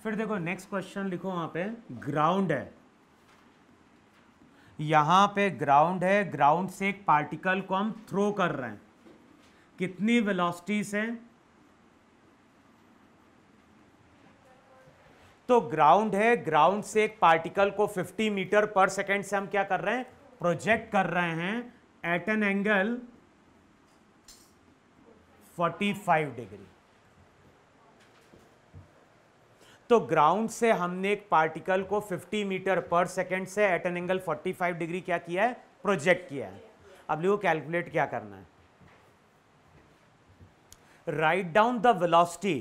फिर देखो नेक्स्ट क्वेश्चन लिखो वहां पे ग्राउंड है यहां पे ग्राउंड है ग्राउंड से एक पार्टिकल को हम थ्रो कर रहे हैं कितनी वेलोसिटी से तो ग्राउंड है ग्राउंड से एक पार्टिकल को 50 मीटर पर सेकेंड से हम क्या कर रहे हैं प्रोजेक्ट कर रहे हैं एट एन एंगल 45 डिग्री तो ग्राउंड से हमने एक पार्टिकल को 50 मीटर पर सेकेंड से एट एन एंगल 45 डिग्री क्या किया है प्रोजेक्ट किया है अब लिखो कैलकुलेट क्या करना है write down the velocity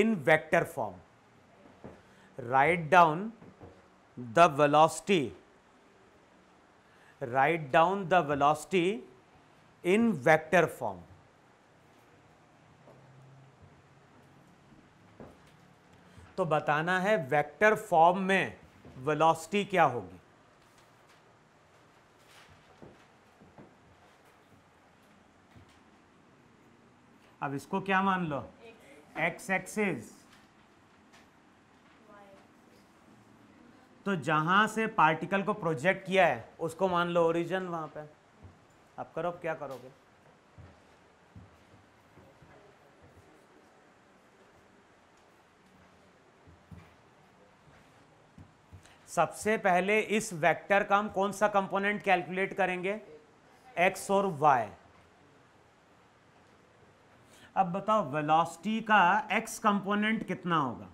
in vector form write down the velocity write down the velocity in vector form तो बताना है वेक्टर फॉर्म में वेलोसिटी क्या होगी अब इसको क्या मान लो एक्स एक्सिस तो जहाँ से पार्टिकल को प्रोजेक्ट किया है उसको मान लो ओरिजिन वहाँ पे आप करो क्या करोगे सबसे पहले इस वेक्टर का हम कौन सा कंपोनेंट कैलकुलेट करेंगे एक्स और वाई अब बताओ वेलोसिटी का एक्स कंपोनेंट कितना होगा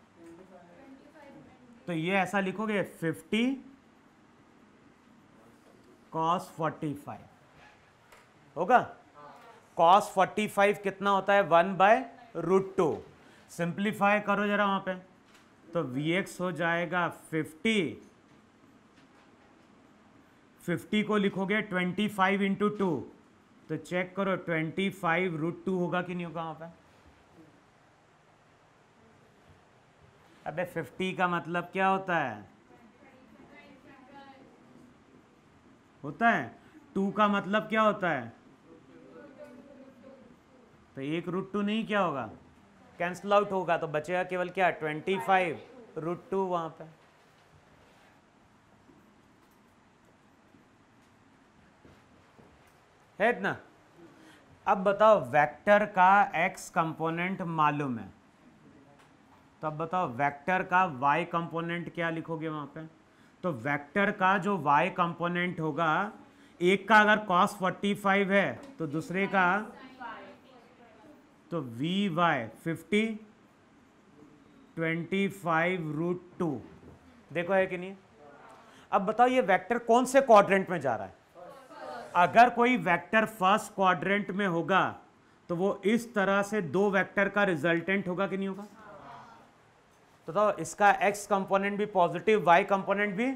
तो ये ऐसा लिखोगे फिफ्टी कॉस फोर्टी फाइव होगा कॉस फोर्टी फाइव कितना होता है one by root two simplify करो जरा वहां पे तो वी एक्स हो जाएगा फिफ्टी फिफ्टी को लिखोगे ट्वेंटी फाइव इंटू टू तो चेक करो ट्वेंटी फाइव रूट टू होगा कि नहीं होगा वहां पे अबे फिफ्टी का मतलब क्या होता है होता है टू का मतलब क्या होता है तो एक रूट टू नहीं क्या होगा कैंसल आउट होगा तो बचेगा केवल क्या ट्वेंटी फाइव रूट टू वहां पर है इतना अब बताओ वेक्टर का एक्स कंपोनेंट मालूम है तो अब बताओ वेक्टर का वाई कंपोनेंट क्या लिखोगे वहाँ पे तो वेक्टर का जो वाई कंपोनेंट होगा एक का अगर कॉस 45 है तो दूसरे का तो V Y fifty twenty five root two देखो है कि नहीं अब बताओ ये वेक्टर कौन से क्वाड्रेंट में जा रहा है अगर कोई वेक्टर फर्स्ट क्वाड्रेंट में होगा तो वो इस तरह से दो वेक्टर का रिजल्टेंट होगा कि नहीं होगा तो, तो इसका एक्स कंपोनेंट भी पॉजिटिव वाई कंपोनेंट भी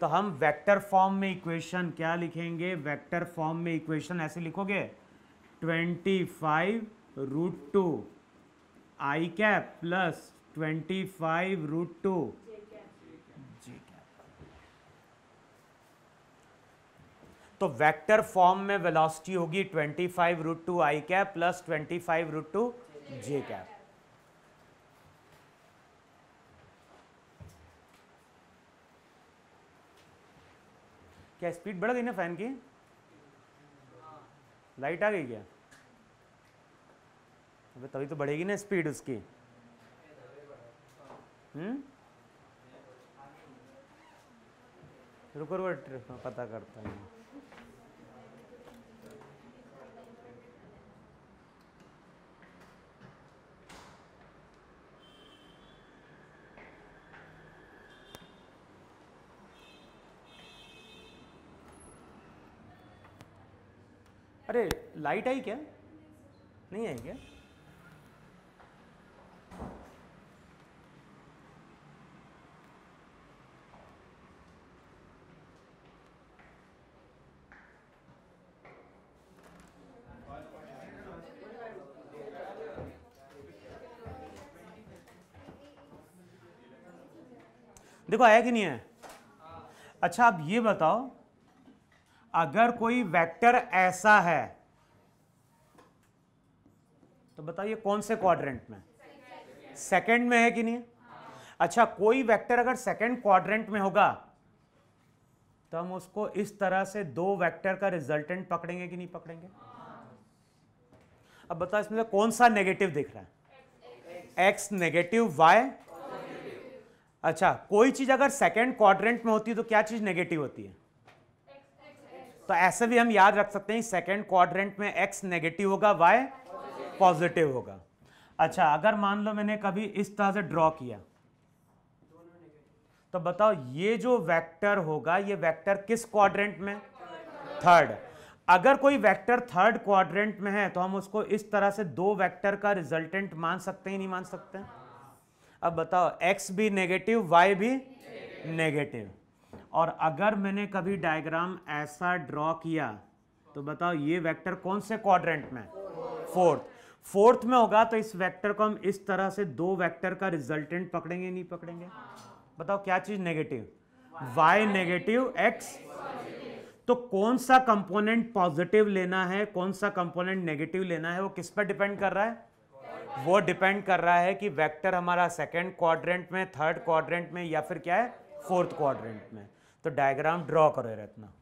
तो हम वेक्टर फॉर्म में इक्वेशन क्या लिखेंगे वेक्टर फॉर्म में इक्वेशन ऐसे लिखोगे 25 फाइव रूट टू आई cap plus twenty five root two G cap तो वेक्टर फॉर्म में वेलोसिटी होगी 25 फाइव रूट टू आई cap plus twenty five root two जे कैप क्या स्पीड बढ़ गई ना फ़ैन की लाइट आ गई क्या अबे तभी तो बढ़ेगी ना स्पीड उसकी हम्म रुको रुको पता करता हूँ अरे लाइट आई क्या नहीं आई क्या देखो आया कि नहीं है अच्छा आप ये बताओ अगर कोई वेक्टर ऐसा है तो बताइए कौन से क्वाड्रेंट में सेकंड में है कि नहीं अच्छा कोई वेक्टर अगर सेकंड क्वाड्रेंट में होगा तो हम उसको इस तरह से दो वेक्टर का रिजल्टेंट पकड़ेंगे कि नहीं पकड़ेंगे अब बताओ इसमें कौन सा नेगेटिव दिख रहा है एक्स नेगेटिव वाई अच्छा कोई चीज अगर सेकंड क्वाड्रेंट में होती है तो क्या चीज नेगेटिव होती है तो ऐसे भी हम याद रख सकते हैं सेकेंड क्वाड्रेंट में एक्स नेगेटिव होगा वाई पॉजिटिव होगा अच्छा अगर मान लो मैंने कभी इस तरह से ड्रॉ किया तो बताओ ये जो वेक्टर होगा ये वेक्टर किस क्वाड्रेंट में थर्ड अगर कोई वेक्टर थर्ड क्वाड्रेंट में है तो हम उसको इस तरह से दो वेक्टर का रिजल्टेंट मान सकते ही नहीं मान सकते अब बताओ एक्स भी नेगेटिव वाई भी नेगेटिव और अगर मैंने कभी डायग्राम ऐसा ड्रॉ किया तो बताओ ये वेक्टर कौन से क्वाड्रेंट में फोर्थ फोर्थ में होगा तो इस वेक्टर को हम इस तरह से दो वेक्टर का रिजल्टेंट पकड़ेंगे नहीं पकड़ेंगे बताओ क्या चीज नेगेटिव वाई नेगेटिव एक्स तो कौन सा कंपोनेंट पॉजिटिव लेना है कौन सा कंपोनेंट नेगेटिव लेना है वो किस पर डिपेंड कर रहा है वो डिपेंड कर रहा है कि वेक्टर हमारा सेकंड क्वाड्रेंट में थर्ड क्वाड्रेंट में या फिर क्या है फोर्थ क्वाड्रेंट में तो डायग्राम ड्रॉ करो रत्ना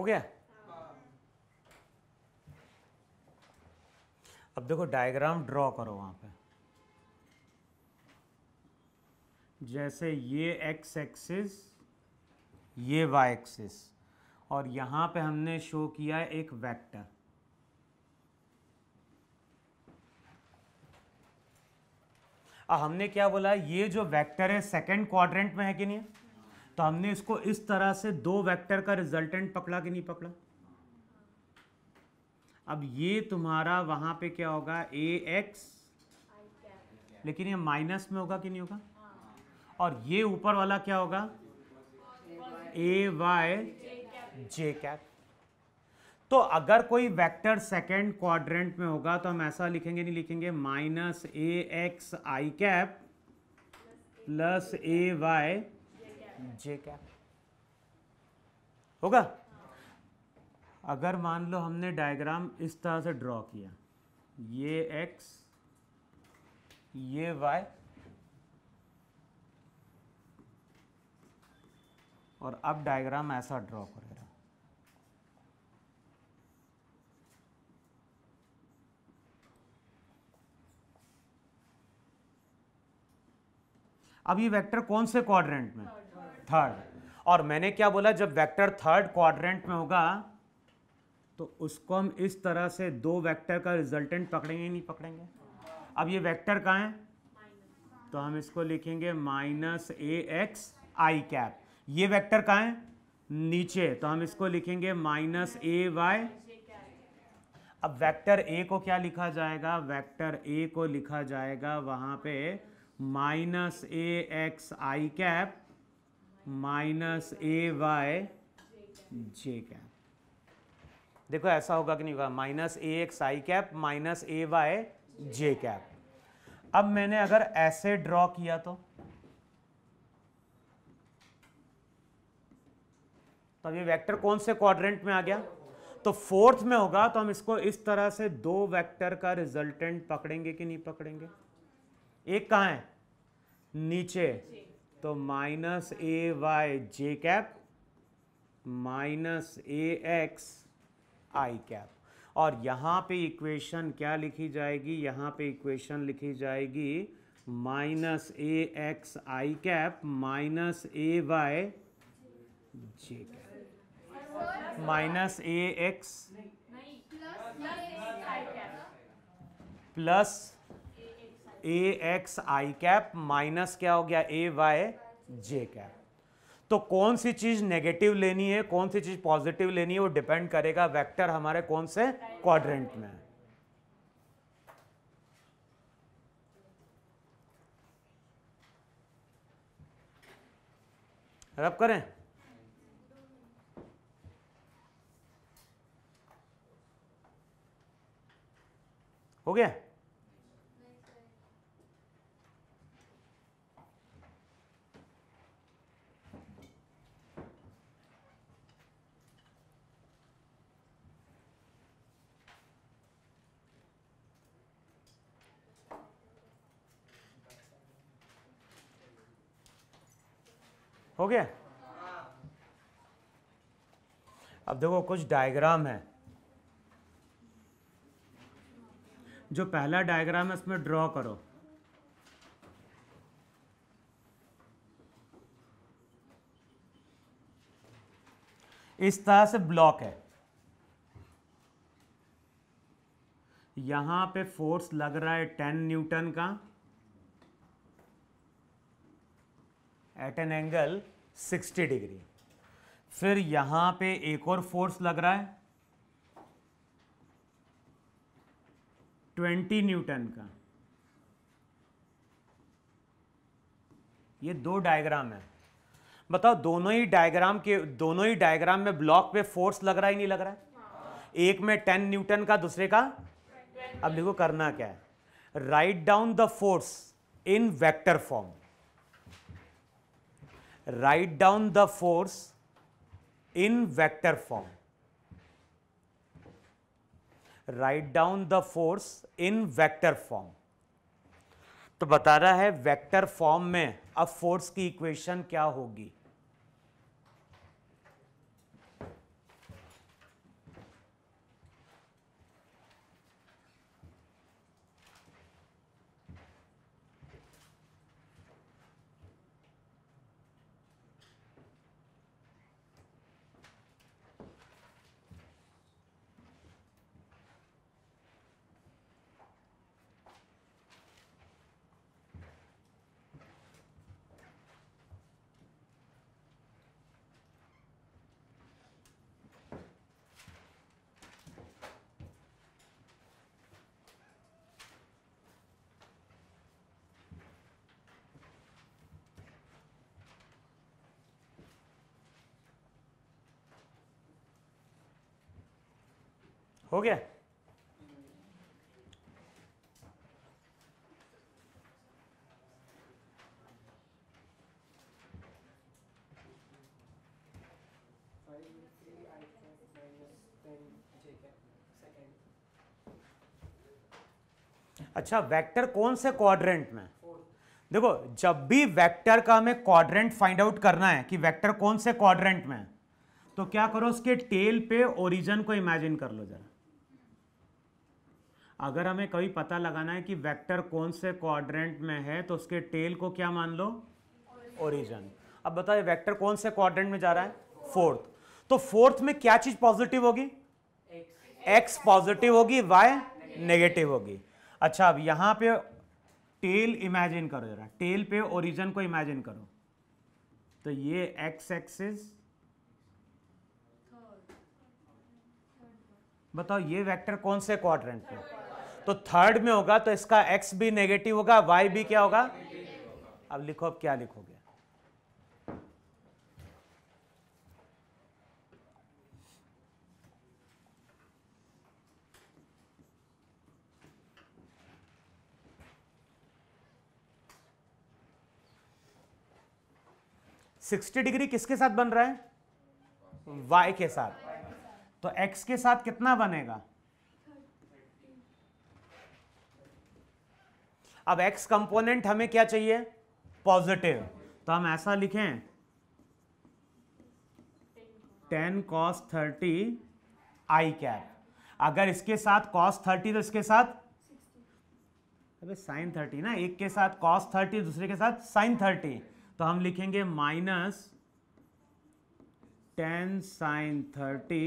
हो गया अब देखो डायग्राम ड्रॉ करो वहां पे जैसे ये एक्स एक्सिस ये वाई एक्सिस और यहां पे हमने शो किया है एक वेक्टर आ, हमने क्या बोला ये जो वेक्टर है सेकंड क्वाड्रेंट में है कि नहीं तो हमने इसको इस तरह से दो वेक्टर का रिजल्टेंट पकड़ा कि नहीं पकड़ा अब ये तुम्हारा वहां पे क्या होगा ए एक्स लेकिन ये माइनस में होगा कि नहीं होगा और ये ऊपर वाला क्या होगा ए वाई जे कैप तो अगर कोई वेक्टर सेकेंड क्वाड्रेंट में होगा तो हम ऐसा लिखेंगे नहीं लिखेंगे minus A X I cap plus A Y J cap होगा अगर मान लो हमने डायग्राम इस तरह से ड्रॉ किया ये एक्स ये वाई और अब डायग्राम ऐसा ड्रॉ करेगा अब ये वेक्टर कौन से क्वाड्रेंट में थर्ड और मैंने क्या बोला जब वेक्टर थर्ड क्वाड्रेंट में होगा तो उसको हम इस तरह से दो वेक्टर का रिजल्टेंट पकड़ेंगे नहीं पकड़ेंगे अब ये वेक्टर कहाँ है तो हम इसको लिखेंगे minus A X I cap ये वेक्टर कहाँ है नीचे तो हम इसको लिखेंगे माइनस ए वाई अब वेक्टर ए को क्या लिखा जाएगा वेक्टर ए को लिखा जाएगा वहां पे minus A X I cap minus A Y J cap देखो ऐसा होगा कि नहीं होगा minus A X I cap minus A Y J cap अब मैंने अगर ऐसे ड्रॉ किया तो तो ये वेक्टर कौन से क्वाड्रेंट में आ गया तो फोर्थ में होगा तो हम इसको इस तरह से दो वेक्टर का रिजल्टेंट पकड़ेंगे कि नहीं पकड़ेंगे एक कहां है नीचे तो minus A Y J cap minus A X I cap और यहाँ पे इक्वेशन क्या लिखी जाएगी यहाँ पे इक्वेशन लिखी जाएगी minus A X I cap minus A Y J cap minus A X plus A X I cap minus क्या हो गया ए वाई जे कैप तो कौन सी चीज नेगेटिव लेनी है कौन सी चीज पॉजिटिव लेनी है वो डिपेंड करेगा वेक्टर हमारे कौन से क्वाड्रेंट में रब करें हो गया हो गया अब देखो कुछ डायग्राम है जो पहला डायग्राम है उसमें ड्रॉ करो इस तरह से ब्लॉक है यहां पे फोर्स लग रहा है टेन न्यूटन का एट एन एंगल 60 डिग्री फिर यहां पे एक और फोर्स लग रहा है 20 न्यूटन का ये दो डायग्राम है बताओ दोनों ही डायग्राम के दोनों ही डायग्राम में ब्लॉक पे फोर्स लग रहा है नहीं लग रहा है एक में 10 न्यूटन का दूसरे का अब देखो करना क्या है write down the force in vector form write down the force in vector form. Write down the force in vector form. तो बता रहा है वेक्टर फॉर्म में अब फोर्स की इक्वेशन क्या होगी हो गया अच्छा वेक्टर कौन से क्वाड्रेंट में देखो जब भी वेक्टर का हमें क्वाड्रेंट फाइंड आउट करना है कि वेक्टर कौन से क्वाड्रेंट में है तो क्या करो उसके टेल पे ओरिजन को इमेजिन कर लो जरा अगर हमें कभी पता लगाना है कि वेक्टर कौन से क्वाड्रेंट में है तो उसके टेल को क्या मान लो ओरिजन अब बताइए वेक्टर कौन से क्वाड्रेंट में जा रहा है फोर्थ तो फोर्थ में क्या चीज पॉजिटिव होगी एक्स पॉजिटिव होगी वाई नेगेटिव होगी अच्छा अब यहां पे टेल इमेजिन करो जरा टेल पे ओरिजन को इमेजिन करो तो ये एक्स एक्सिस बताओ ये वेक्टर कौन से क्वाड्रेंट में तो थर्ड में होगा तो इसका एक्स भी नेगेटिव होगा वाई भी क्या होगा अब लिखो अब क्या लिखोगे सिक्सटी डिग्री किसके साथ बन रहा है वाई के साथ तो एक्स के साथ कितना बनेगा अब एक्स कंपोनेंट हमें क्या चाहिए पॉजिटिव तो हम ऐसा लिखें ten cos thirty i cap अगर इसके साथ कॉस थर्टी तो इसके साथ अबे साइन थर्टी ना एक के साथ कॉस थर्टी दूसरे के साथ साइन थर्टी तो हम लिखेंगे minus ten sine thirty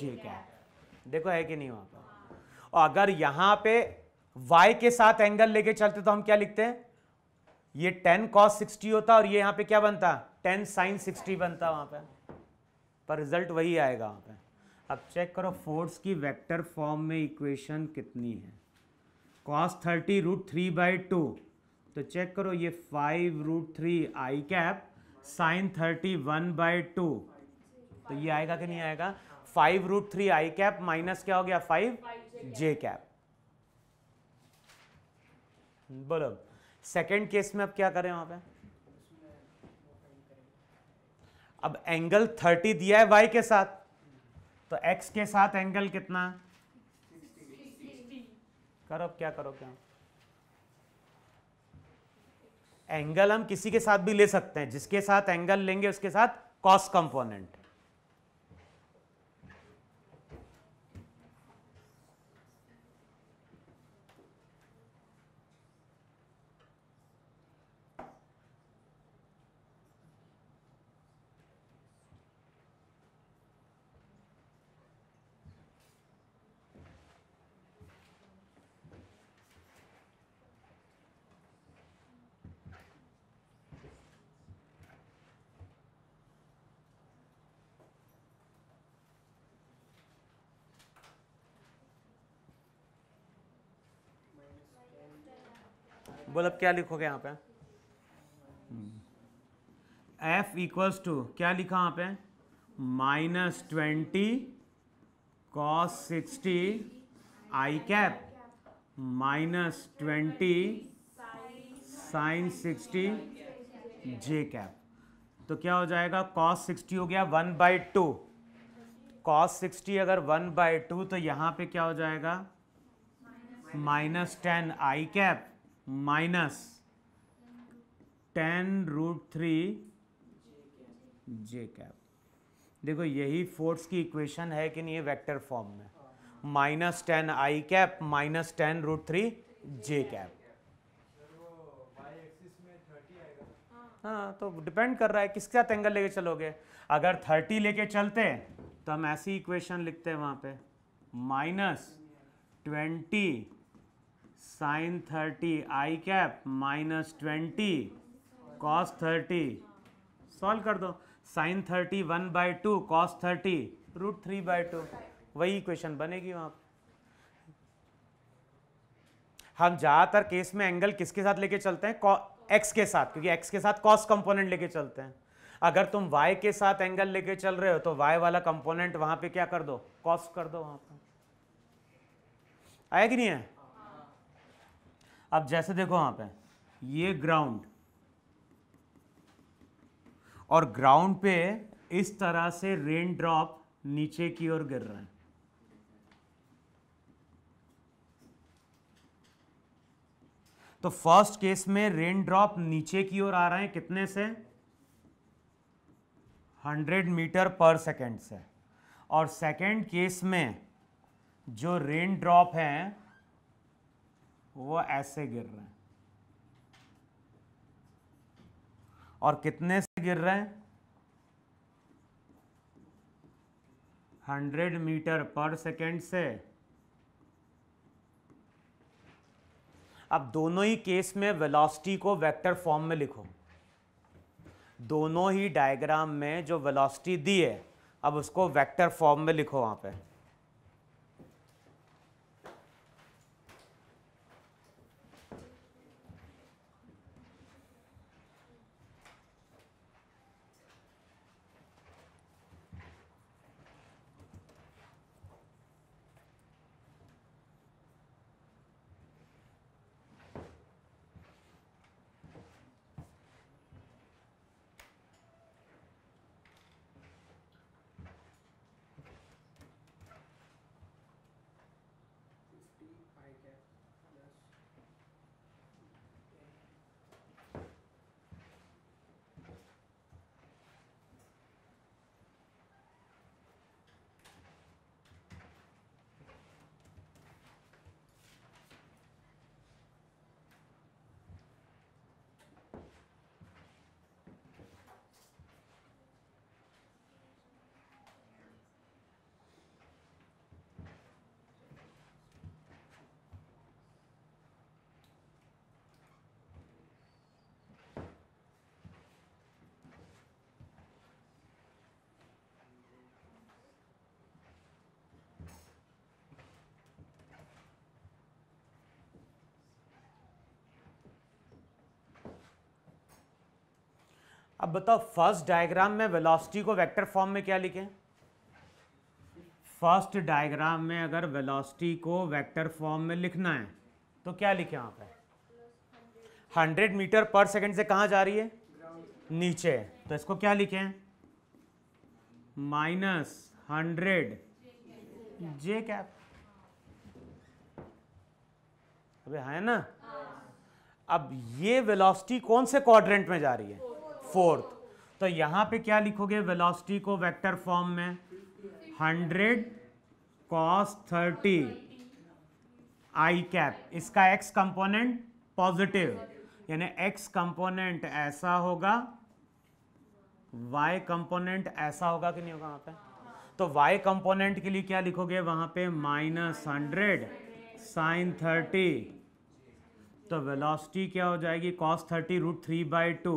j cap देखो है कि नहीं वहां पर और अगर यहां पे y के साथ एंगल लेके चलते तो हम क्या लिखते हैं ये टेन कॉस सिक्सटी होता और ये यहां पे क्या बनता टेन साइन सिक्सटी बनता वहां पे पर रिजल्ट वही आएगा वहां पे अब चेक करो फोर्स की वेक्टर फॉर्म में इक्वेशन कितनी है cos thirty root three by two तो चेक करो ये five root three I cap sine thirty one by two तो ये आएगा कि नहीं आएगा फाइव रूट थ्री आई कैप माइनस क्या हो गया फाइव जे कैप बोलो सेकेंड केस में अब क्या करें वहां पे अब एंगल 30 दिया है वाई के साथ तो एक्स के साथ एंगल कितना 60. करो क्या करो क्या एंगल हम किसी के साथ भी ले सकते हैं जिसके साथ एंगल लेंगे उसके साथ कॉस कंपोनेंट बोल अब क्या लिखोगे यहाँ पे एफ इक्वल्स टू क्या लिखा यहाँ पे minus twenty cos sixty i cap minus twenty sine sixty j cap तो क्या हो जाएगा कॉस सिक्सटी हो गया one by two cos sixty अगर वन बाई टू तो यहाँ पे क्या हो जाएगा minus ten i cap minus ten root three j cap देखो यही फोर्स की इक्वेशन है कि नहीं ये वेक्टर फॉर्म में minus ten i cap minus ten root three j cap हाँ तो डिपेंड कर रहा है किसके साथ एंगल लेके चलोगे अगर थर्टी लेके चलते तो हम ऐसी इक्वेशन लिखते हैं वहाँ पे minus twenty sine thirty i cap minus twenty cos thirty solve कर दो sine thirty one by two cos thirty root three by two वही इक्वेशन बनेगी वहां हम ज़्यादातर केस में एंगल किसके साथ लेके चलते हैं एक्स के साथ क्योंकि एक्स के साथ कॉस कंपोनेंट लेके चलते हैं अगर तुम वाई के साथ एंगल लेके चल रहे हो तो वाई वाला कंपोनेंट वहां पे क्या कर दो कॉस कर दो वहां पर आया कि नहीं है अब जैसे देखो वहां पे ये ग्राउंड और ग्राउंड पे इस तरह से रेन ड्रॉप नीचे की ओर गिर रहे हैं तो फर्स्ट केस में रेन ड्रॉप नीचे की ओर आ रहे हैं कितने से 100 मीटर पर सेकेंड से और सेकेंड केस में जो रेन ड्रॉप हैं वो ऐसे गिर रहे हैं और कितने से गिर रहे हैं हंड्रेड मीटर पर सेकेंड से अब दोनों ही केस में वेलोसिटी को वेक्टर फॉर्म में लिखो दोनों ही डायग्राम में जो वेलोसिटी दी है अब उसको वेक्टर फॉर्म में लिखो वहां पे अब बताओ फर्स्ट डायग्राम में वेलोसिटी को वेक्टर फॉर्म में क्या लिखें फर्स्ट डायग्राम में अगर वेलोसिटी को वेक्टर फॉर्म में लिखना है तो क्या लिखें वहां पर हंड्रेड मीटर पर सेकंड से कहाँ जा रही है नीचे तो इसको क्या लिखें माइनस हंड्रेड जे कैप अबे है ना हाँ। अब ये वेलोसिटी कौन से क्वाड्रेंट में जा रही है फोर्थ तो यहाँ पे क्या लिखोगे वेलोसिटी को वेक्टर फॉर्म में hundred cos thirty i cap इसका एक्स कंपोनेंट पॉजिटिव यानी एक्स कंपोनेंट ऐसा होगा वाई कंपोनेंट ऐसा होगा कि नहीं होगा वहां पे तो वाई कंपोनेंट के लिए क्या लिखोगे वहां पे माइनस हंड्रेड साइन थर्टी तो वेलोसिटी क्या हो जाएगी cos thirty root three by two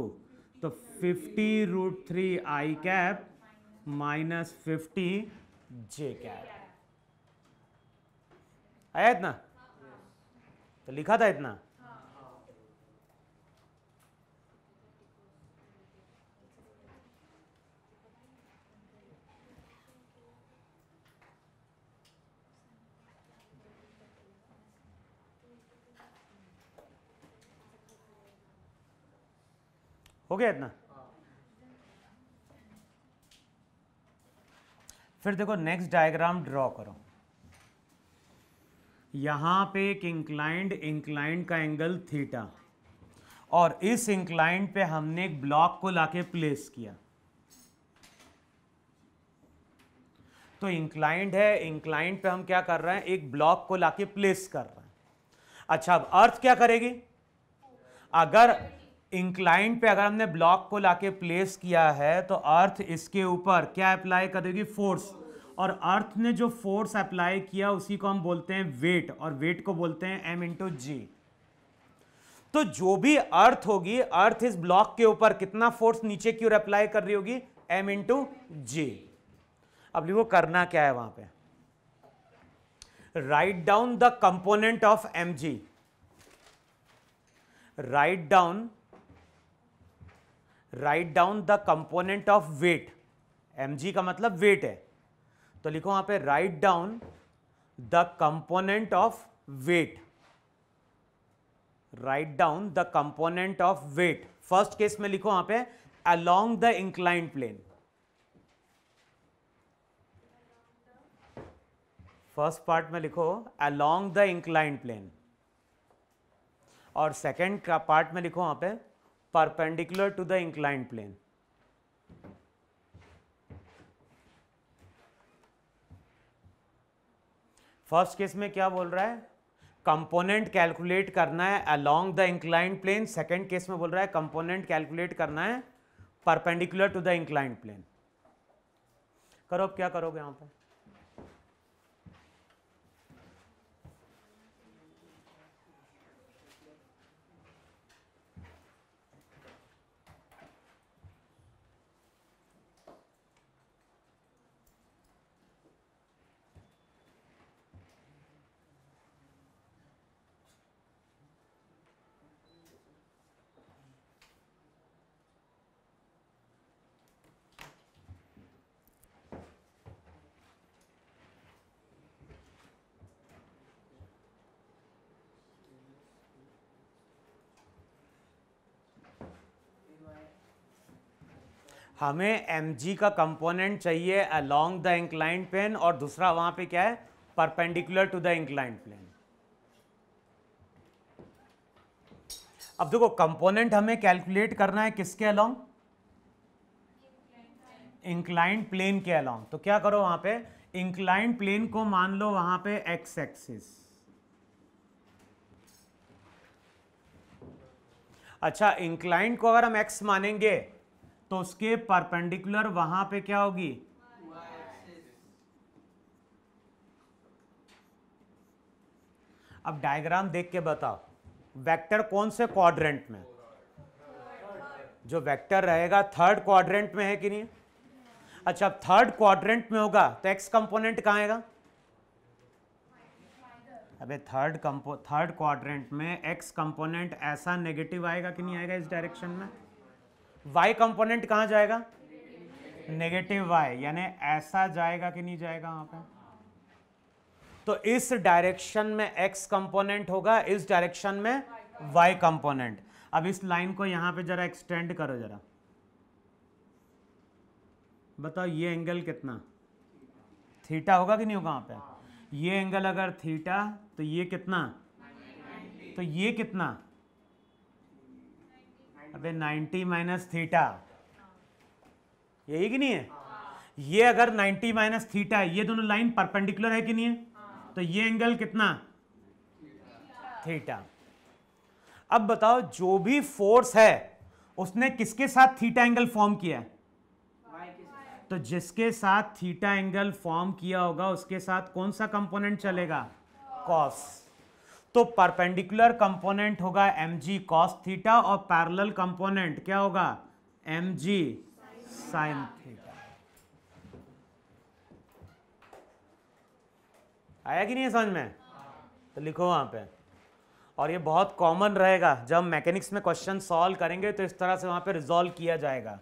तो 50 रूट थ्री आई cap minus fifty j cap आया इतना तो लिखा था इतना हो गया इतना फिर देखो नेक्स्ट डायग्राम ड्रॉ करो यहां पे एक इंक्लाइंड इंक्लाइंड का एंगल थीटा और इस इंक्लाइंड पे हमने एक ब्लॉक को लाके प्लेस किया तो इंक्लाइंड है इंक्लाइंड पे हम क्या कर रहे हैं एक ब्लॉक को लाके प्लेस कर रहे हैं अच्छा अब अर्थ क्या करेगी अगर इंक्लाइंट पे अगर हमने ब्लॉक को लाके प्लेस किया है तो अर्थ इसके ऊपर क्या अप्लाई करेगी फोर्स और अर्थ ने जो फोर्स अप्लाई किया उसी को हम बोलते हैं वेट और वेट को बोलते हैं एम इंटू जी तो जो भी अर्थ होगी अर्थ इस ब्लॉक के ऊपर कितना फोर्स नीचे की ओर अप्लाई कर रही होगी एम इंटू जी अब लिखो करना क्या है वहां पे write down the component of m g write down write down the component of weight m का मतलब वेट है तो लिखो वहां पे write down the component of weight write down the component of weight first case में लिखो वहां पे along the inclined plane first part में लिखो अलोंग द इंक्लाइंड प्लेन और सेकेंड पार्ट में लिखो वहां पे perpendicular to the inclined plane. First case में क्या बोल रहा है कंपोनेंट कैलकुलेट करना है along the inclined plane second case में बोल रहा है कंपोनेंट कैलकुलेट करना है perpendicular to the inclined plane करो अब क्या करोगे यहां पर हमें एम जी का कंपोनेंट चाहिए अलोंग द इंक्लाइंट प्लेन और दूसरा वहां पे क्या है perpendicular to the inclined plane अब देखो कंपोनेंट हमें कैलकुलेट करना है किसके अलोंग इंक्लाइंट प्लेन के अलोंग तो क्या करो वहां पे इंक्लाइंट प्लेन को मान लो वहां पे एक्स एक्सिस अच्छा इंक्लाइंट को अगर हम एक्स मानेंगे तो उसके परपेंडिकुलर वहां पे क्या होगी अब डायग्राम देख के बताओ वेक्टर कौन से क्वाड्रेंट में जो वेक्टर रहेगा थर्ड क्वाड्रेंट में है कि नहीं अच्छा अब थर्ड क्वाड्रेंट में होगा तो एक्स कंपोनेंट कहा आएगा अबे थर्ड कंपो थर्ड क्वाड्रेंट में एक्स कंपोनेंट ऐसा नेगेटिव आएगा कि नहीं आएगा इस डायरेक्शन में वाई कंपोनेंट कहाँ जाएगा नेगेटिव वाई यानी ऐसा जाएगा कि नहीं जाएगा वहां पे तो इस डायरेक्शन में एक्स कंपोनेंट होगा इस डायरेक्शन में वाई कंपोनेंट अब इस लाइन को यहां पे जरा एक्सटेंड करो जरा बताओ ये एंगल कितना थीटा होगा कि नहीं होगा वहां पे ये एंगल अगर थीटा तो ये कितना तो ये कितना अबे 90 माइनस थीटा यही कि नहीं है ये अगर 90 माइनस थीटा है ये दोनों लाइन परपेंडिकुलर है कि नहीं है तो ये एंगल कितना थीटा अब बताओ जो भी फोर्स है उसने किसके साथ थीटा एंगल फॉर्म किया तो जिसके साथ थीटा एंगल फॉर्म किया होगा उसके साथ कौन सा कंपोनेंट चलेगा कॉस तो परपेंडिकुलर कंपोनेंट होगा एम जी कॉस थीटा और पैरेलल कंपोनेंट क्या होगा एम जी साइन थीटा आया कि नहीं समझ में तो लिखो वहां पे और ये बहुत कॉमन रहेगा जब मैकेनिक्स में क्वेश्चन सॉल्व करेंगे तो इस तरह से वहां पे रिजोल्व किया जाएगा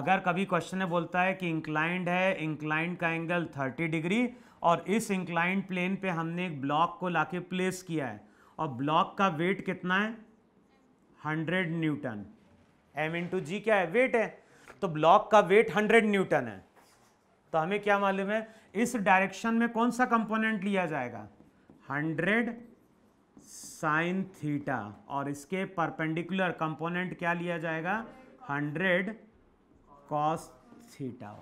अगर कभी क्वेश्चन में बोलता है कि इंक्लाइंड है इंक्लाइंड का एंगल 30 डिग्री और इस इंक्लाइंड प्लेन पे हमने एक ब्लॉक को लाके प्लेस किया है और ब्लॉक का वेट कितना है hundred newton m to g क्या है वेट है तो ब्लॉक का वेट हंड्रेड न्यूटन है तो हमें क्या मालूम है इस डायरेक्शन में कौन सा कंपोनेंट लिया जाएगा हंड्रेड साइन थीटा और इसके परपेंडिकुलर कंपोनेंट क्या लिया जाएगा हंड्रेड कॉस थीटा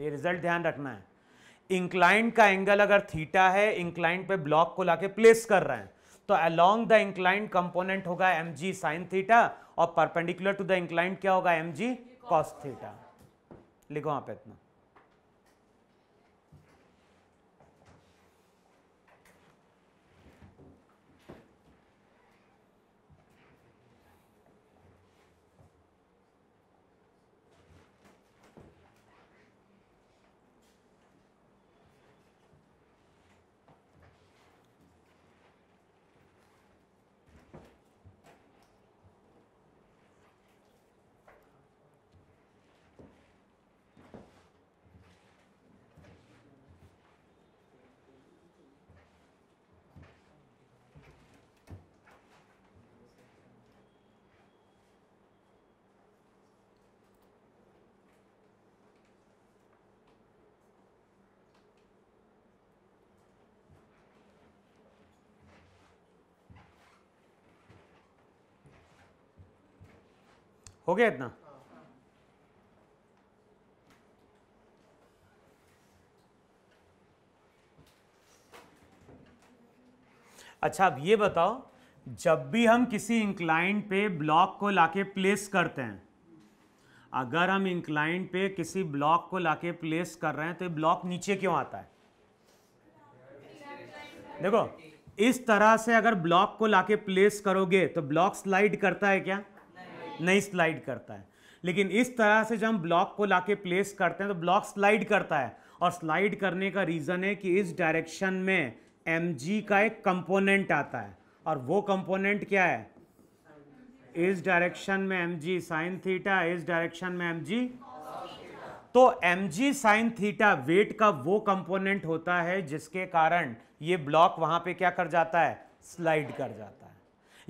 ये रिजल्ट ध्यान रखना है इंक्लाइंट का एंगल अगर थीटा है इंक्लाइंट पे ब्लॉक को लाके प्लेस कर रहे हैं तो अलोंग द इंक्लाइंट कंपोनेंट होगा एम जी साइन थीटा और परपेंडिकुलर टू द इंक्लाइंट क्या होगा एम जी कॉस थीटा लिखो वहां इतना हो गया इतना अच्छा अब ये बताओ जब भी हम किसी इंक्लाइन पे ब्लॉक को लाके प्लेस करते हैं अगर हम इंक्लाइन पे किसी ब्लॉक को लाके प्लेस कर रहे हैं तो ये ब्लॉक नीचे क्यों आता है देखो इस तरह से अगर ब्लॉक को लाके प्लेस करोगे तो ब्लॉक स्लाइड करता है क्या नहीं स्लाइड करता है लेकिन इस तरह से जब हम ब्लॉक को लाके प्लेस करते हैं तो ब्लॉक स्लाइड करता है और स्लाइड करने का रीज़न है कि इस डायरेक्शन में एम का एक कंपोनेंट आता है और वो कंपोनेंट क्या है इस डायरेक्शन में एम जी साइन थीटा इस डायरेक्शन में एम जी तो m g sine theta weight का वो कंपोनेंट होता है जिसके कारण ये ब्लॉक वहां पे क्या कर जाता है स्लाइड कर जाता है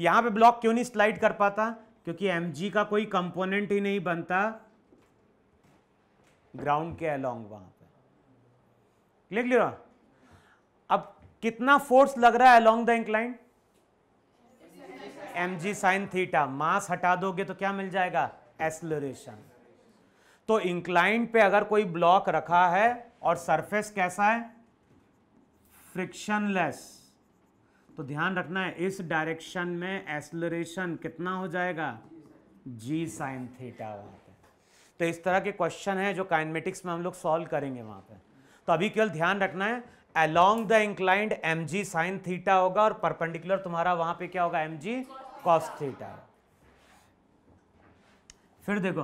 यहां पे ब्लॉक क्यों नहीं स्लाइड कर पाता क्योंकि एम का कोई कंपोनेंट ही नहीं बनता ग्राउंड के अलोंग वहां पे क्लियर क्लियर अब कितना फोर्स लग रहा है along the incline m g sine theta mass हटा दोगे तो क्या मिल जाएगा एसलोरेशन तो इंक्लाइन पे अगर कोई ब्लॉक रखा है और सरफेस कैसा है फ्रिक्शनलेस तो ध्यान रखना है इस डायरेक्शन में एसलरेशन कितना हो जाएगा जी साइन थीटा वहाँ पे तो इस तरह के क्वेश्चन है जो काइनमेटिक्स में हम लोग सॉल्व करेंगे वहाँ पे तो अभी केवल ध्यान रखना है along the inclined m g sine theta होगा और परपेंडिकुलर तुम्हारा वहाँ पे क्या होगा एम जी कॉस थीटा फिर देखो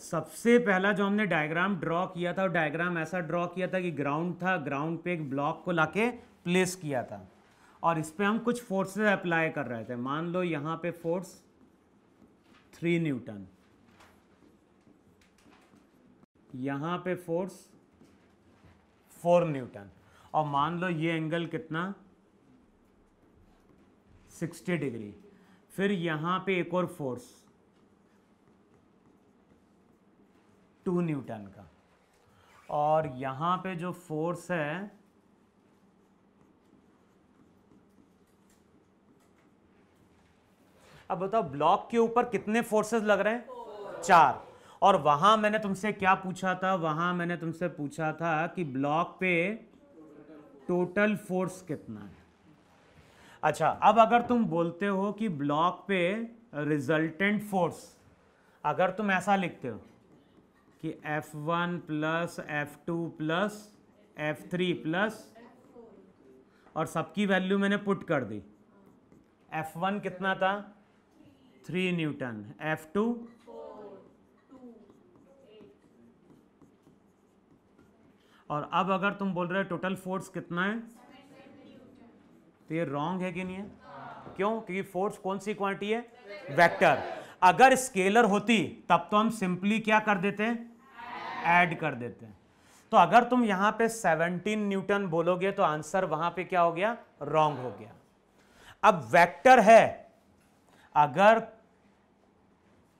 सबसे पहला जो हमने डायग्राम ड्रॉ किया था डायग्राम ऐसा ड्रॉ किया था कि ग्राउंड था ग्राउंड पे एक ब्लॉक को लाके प्लेस किया था और इस पर हम कुछ फोर्सेस अप्लाई कर रहे थे मान लो यहाँ पे फोर्स थ्री न्यूटन यहाँ पे फोर्स फोर न्यूटन और मान लो ये एंगल कितना सिक्सटी डिग्री फिर यहाँ पे एक और फोर्स टू न्यूटन का और यहाँ पे जो फोर्स है अब बताओ ब्लॉक के ऊपर कितने फोर्सेस लग रहे हैं चार और वहां मैंने तुमसे क्या पूछा था वहां मैंने तुमसे पूछा था कि ब्लॉक पे टोटल फोर्स कितना है अच्छा अब अगर तुम बोलते हो कि ब्लॉक पे रिजल्टेंट फोर्स अगर तुम ऐसा लिखते हो कि F one plus F two plus F three plus और सबकी वैल्यू मैंने पुट कर दी एफ वन कितना था थ्री न्यूटन एफ टू और अब अगर तुम बोल रहे हो टोटल फोर्स कितना है तो ये रॉन्ग है कि नहीं है क्यों क्योंकि फोर्स कौन सी क्वांटिटी है वेक्टर अगर स्केलर होती तब तो हम सिंपली क्या कर देते हैं ऐड कर देते हैं तो अगर तुम यहां पे 17 न्यूटन बोलोगे तो आंसर वहां पे क्या हो गया रॉन्ग हो गया अब वेक्टर है अगर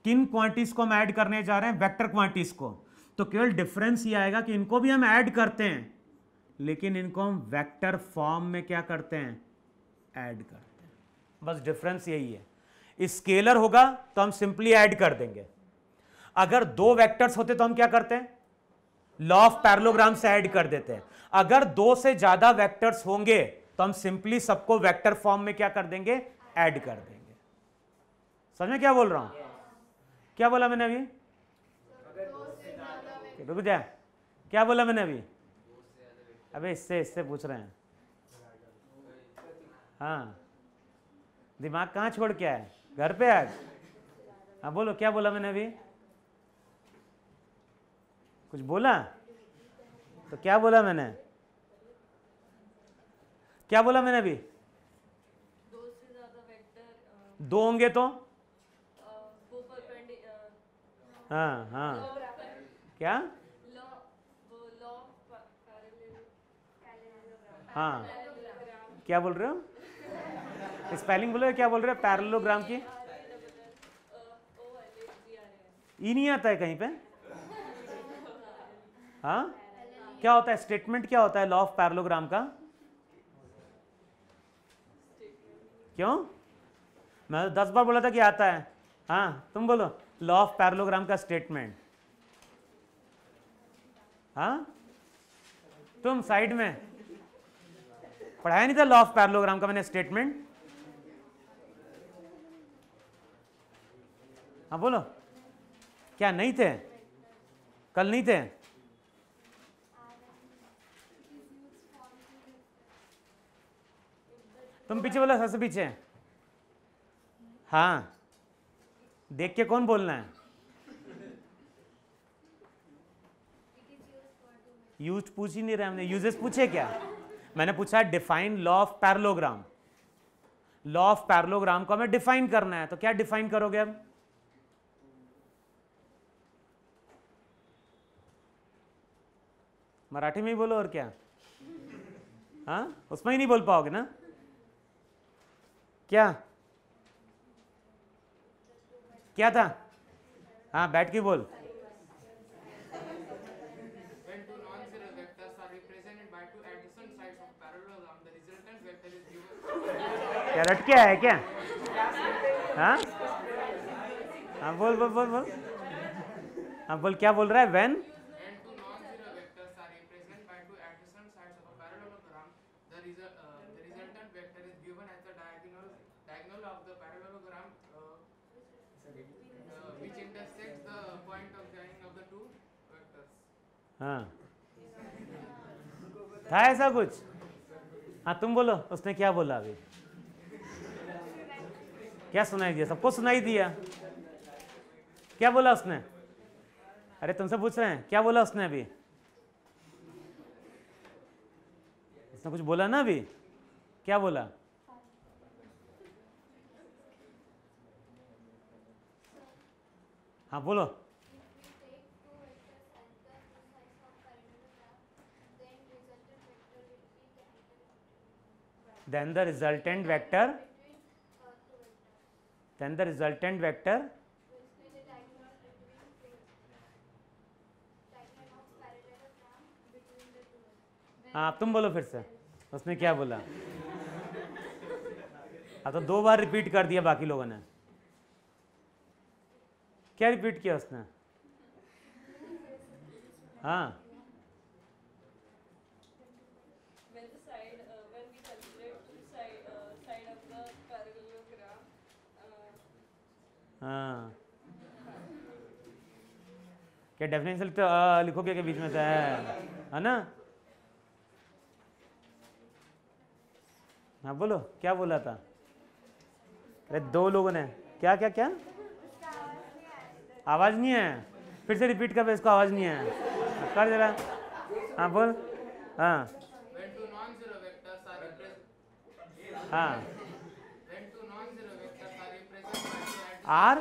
किन क्वांटिटीज को हम ऐड करने जा रहे हैं वेक्टर क्वांटिटीज को तो केवल डिफरेंस ये आएगा कि इनको भी हम ऐड करते हैं लेकिन इनको हम वेक्टर फॉर्म में क्या करते हैं ऐड करते हैं बस डिफरेंस यही है स्केलर होगा तो हम सिंपली ऐड कर देंगे अगर दो वेक्टर्स होते तो हम क्या करते हैं लॉ ऑफ पैरलोग्राम से ऐड कर देते हैं अगर दो से ज्यादा वेक्टर्स होंगे तो हम सिंपली सबको वेक्टर फॉर्म में क्या कर देंगे ऐड कर देंगे समझ में क्या बोल रहा हूं yes. क्या बोला मैंने अभी रुक जाए क्या बोला मैंने अभी अबे इससे इससे पूछ रहे हैं हाँ दिमाग कहाँ छोड़ के आए घर पे आज हाँ बोलो क्या बोला मैंने अभी कुछ बोला तो क्या बोला मैंने क्या बोला मैंने अभी दो से ज्यादा वेक्टर दो होंगे तो हाँ हाँ क्या हाँ क्या बोल रहे हो स्पेलिंग बोलो क्या बोल रहे हैं पैरलोग्राम की ई नहीं आता है कहीं पे हाँ क्या होता है स्टेटमेंट क्या होता है लॉ ऑफ पैरलोग्राम का क्यों मैं तो दस बार बोला था कि आता है हाँ तुम बोलो लॉ ऑफ पैरलोग्राम का स्टेटमेंट हाँ तुम साइड में पढ़ाया नहीं था लॉ ऑफ पैरलोग्राम का मैंने स्टेटमेंट हाँ बोलो क्या नहीं थे कल नहीं थे तुम पीछे बोला सबसे पीछे हाँ देख के कौन बोलना है यूज पूछ ही नहीं रहे हमने यूजेस पूछे क्या मैंने पूछा define law of parallelogram law of parallelogram को हमें डिफाइन करना है तो क्या डिफाइन करोगे अब मराठी में ही बोलो और क्या हाँ उसमें ही नहीं बोल पाओगे ना क्या क्या था हाँ बैठ के बोल क्या क्या है क्या हाँ हाँ बोल बोल बोल बोल हाँ बोल क्या बोल रहा है वेन ऐसा कुछ हाँ तुम बोलो उसने क्या बोला अभी क्या सुनाई दिया सबको सुनाई दिया क्या बोला उसने अरे तुमसे पूछ रहे हैं क्या बोला उसने अभी उसने कुछ बोला ना अभी क्या बोला हाँ बोलो then the resultant vector then the resultant vector हाँ तुम बोलो फिर से उसने क्या बोला हाँ तो दो बार रिपीट कर दिया बाकी लोगों ने क्या रिपीट किया उसने हाँ हाँ। क्या डेफिनेशन लिखते तो, आ, लिखोगे के बीच में से है है ना हाँ बोलो क्या बोला था अरे दो लोगों ने क्या क्या क्या आवाज़ नहीं है फिर से रिपीट कर इसको आवाज़ नहीं है कर जरा हाँ बोल हाँ हाँ आर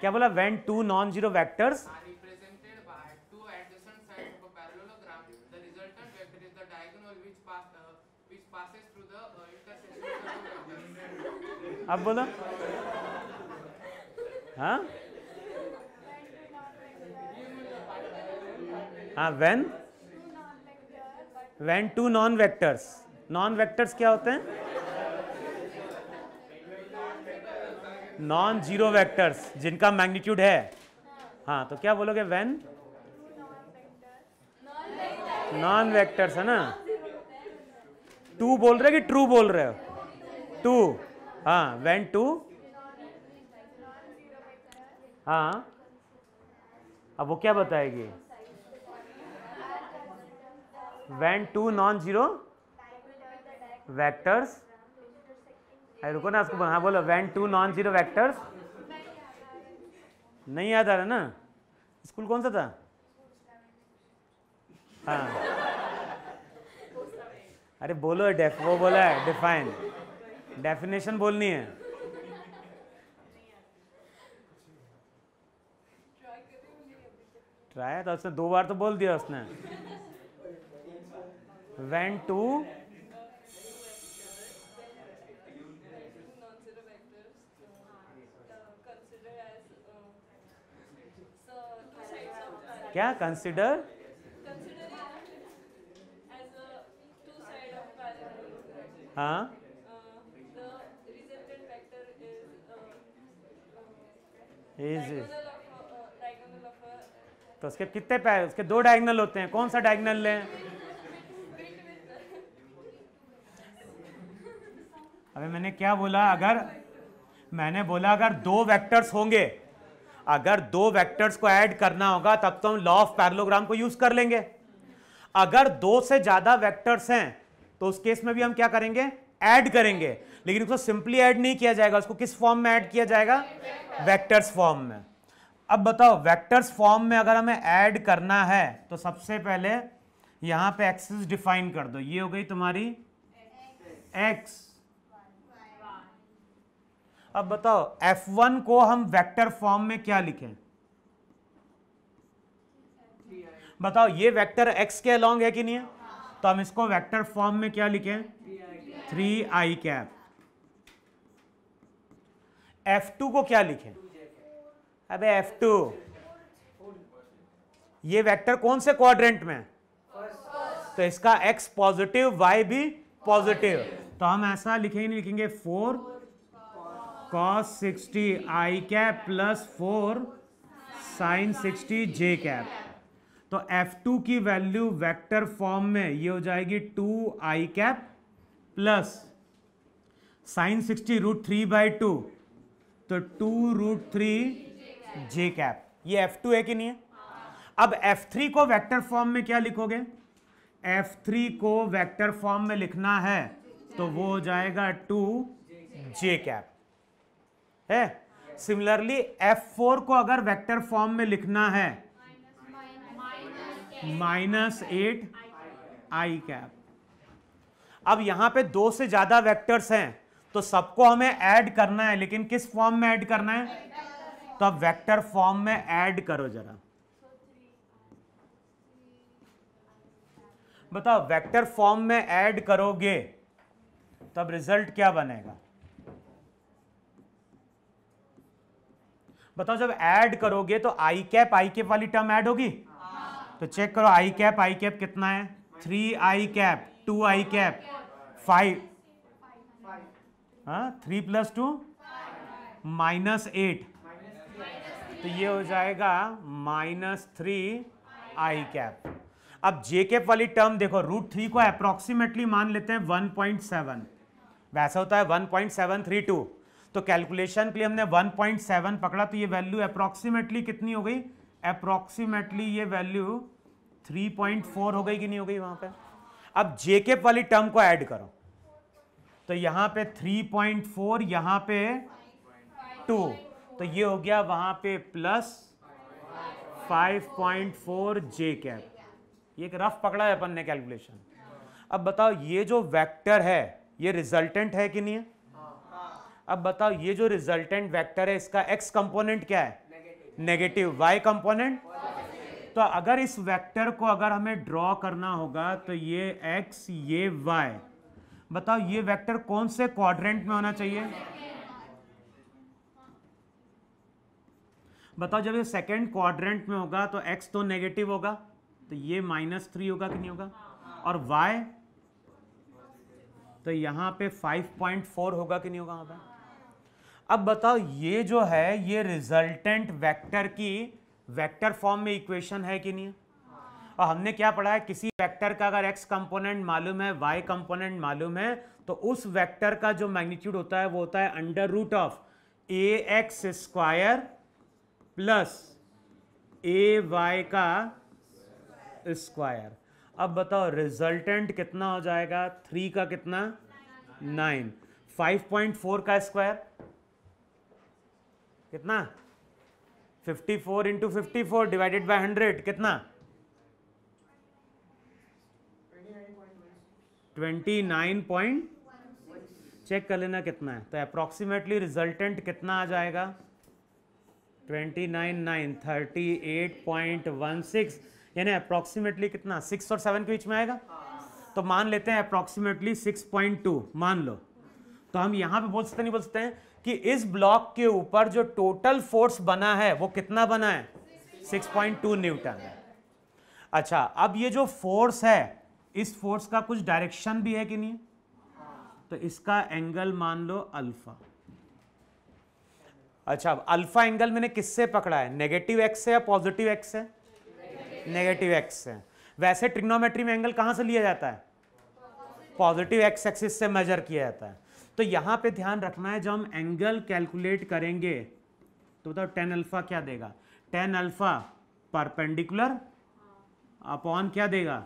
क्या बोला when two non zero vectors अब बोलो हाँ हाँ when when two non vectors non vectors क्या होते हैं नॉन जीरो वेक्टर्स जिनका मैग्नीट्यूड है हाँ तो क्या बोलोगे वेन नॉन वेक्टर्स है ना टू बोल रहे कि ट्रू बोल रहे हो टू हाँ वेन टू हाँ अब वो क्या बताएगी when two non zero vectors अरे रुको ना उसको हाँ बोलो when two non zero vectors नहीं याद आ रहा ना स्कूल कौन सा था हाँ अरे बोलो डेफ वो बोला है डिफाइन डेफिनेशन बोलनी है ट्राई तो उसने दो बार तो बोल दिया उसने वैन टू क्या कंसिडर हाँ इज तो उसके कितने पैर उसके दो डायगनल होते हैं कौन सा डायगनल लें अबे मैंने क्या बोला अगर मैंने बोला अगर दो वेक्टर्स होंगे अगर दो वेक्टर्स को ऐड करना होगा तब तो हम लॉ ऑफ पैरलोग्राम को यूज कर लेंगे अगर दो से ज्यादा वेक्टर्स हैं तो उस केस में भी हम क्या करेंगे ऐड करेंगे लेकिन उसको सिंपली ऐड नहीं किया जाएगा उसको किस फॉर्म में ऐड किया जाएगा वेक्टर्स फॉर्म में अब बताओ वेक्टर्स फॉर्म में अगर हमें ऐड करना है तो सबसे पहले यहां पे एक्सिस डिफाइन कर दो ये हो गई तुम्हारी एक्स अब बताओ F1 को हम वेक्टर फॉर्म में क्या लिखें बताओ ये वेक्टर x के अलॉन्ग है कि नहीं है तो हम इसको वेक्टर फॉर्म में क्या लिखें थ्री आई कैप F2 को क्या लिखें अबे F2 ये वेक्टर कौन से क्वाड्रेंट में तो इसका x पॉजिटिव y भी पॉजिटिव तो हम ऐसा लिखेंगे लिखेंगे four cos sixty i cap plus four sine sixty j cap तो एफ टू की वैल्यू वेक्टर फॉर्म में ये हो जाएगी two I cap plus sine sixty root three by two तो two root three j cap ये F two है कि नहीं है अब एफ थ्री को वेक्टर फॉर्म में क्या लिखोगे F3 को वेक्टर फॉर्म में लिखना है तो वो हो जाएगा टू जे कैप है सिमिलरली फोर को अगर वेक्टर फॉर्म में लिखना है माइनस एट आई कैप अब यहां पे दो से ज्यादा वेक्टर्स हैं तो सबको हमें ऐड करना है लेकिन किस फॉर्म में ऐड करना है तो अब वेक्टर फॉर्म में ऐड करो जरा बताओ वेक्टर फॉर्म में ऐड करोगे तब रिजल्ट क्या बनेगा बताओ जब ऐड करोगे तो आई कैप आई कैप वाली टर्म ऐड होगी तो चेक करो आई कैप आई कैप कितना है थ्री आई कैप टू आई cap five three plus two minus eight तो ये हो जाएगा माइनस थ्री आई कैप अब जे कैप वाली टर्म देखो रूट थ्री को अप्रोक्सीमेटली मान लेते हैं वन पॉइंट सेवन वैसा होता है one point seven three two तो कैलकुलेशन के लिए हमने 1.7 पकड़ा तो ये वैल्यू अप्रॉक्सीमेटली कितनी हो गई अप्रॉक्सीमेटली ये वैल्यू 3.4 हो गई कि नहीं हो गई वहां पे अब जेके वाली टर्म को ऐड करो तो यहां पे 3.4 पॉइंट यहां पे 2 तो ये हो गया वहां पे प्लस 5.4 जे कैप ये एक रफ पकड़ा है अपन ने कैलकुलेशन अब बताओ ये जो वेक्टर है ये रिजल्टेंट है कि नहीं है अब बताओ ये जो रिजल्टेंट वेक्टर है इसका एक्स कंपोनेंट क्या है नेगेटिव वाई कंपोनेंट तो अगर इस वेक्टर को अगर हमें ड्रॉ करना होगा तो ये एक्स ये वाई बताओ ये वेक्टर कौन से क्वाड्रेंट में होना चाहिए बताओ जब ये सेकेंड क्वाड्रेंट में होगा तो एक्स तो नेगेटिव होगा तो ये माइनस थ्री होगा कि नहीं होगा और वाई तो यहां पे फाइव पॉइंट फोर होगा कि नहीं होगा वहाँ अब बताओ ये जो है ये रिजल्टेंट वेक्टर की वेक्टर फॉर्म में इक्वेशन है कि नहीं और हमने क्या पढ़ा है किसी वेक्टर का अगर एक्स कंपोनेंट मालूम है वाई कंपोनेंट मालूम है तो उस वेक्टर का जो मैग्नीट्यूड होता है वो होता है under root of A x square plus A y का स्क्वायर अब बताओ रिजल्टेंट कितना हो जाएगा थ्री का कितना नाइन फाइव पॉइंट फोर का स्क्वायर कितना 54 four into fifty four divided by hundred कितना 29.1 चेक कर लेना कितना है तो अप्रॉक्सीमेटली रिजल्टेंट कितना आ जाएगा 29.9 38.16 यानी अप्रॉक्सीमेटली कितना सिक्स और सेवन के बीच में आएगा तो मान लेते हैं अप्रॉक्सीमेटली 6.2 मान लो तो हम यहाँ पे बोल सकते नहीं बोल सकते हैं कि इस ब्लॉक के ऊपर जो टोटल फोर्स बना है वो कितना बना है 6.2 न्यूटन है अच्छा अब ये जो फोर्स है इस फोर्स का कुछ डायरेक्शन भी है कि नहीं तो इसका एंगल मान लो अल्फा अच्छा अब अल्फा एंगल मैंने किससे पकड़ा है नेगेटिव एक्स है या पॉजिटिव एक्स है नेगेटिव एक्स है वैसे ट्रिग्नोमेट्री में एंगल कहां से लिया जाता है पॉजिटिव एक्स एक्सिस से मेजर किया जाता है तो यहां पे ध्यान रखना है जब हम एंगल कैलकुलेट करेंगे तो बताओ टेन अल्फ़ा क्या देगा टेन अल्फ़ा परपेंडिकुलर अपॉन क्या देगा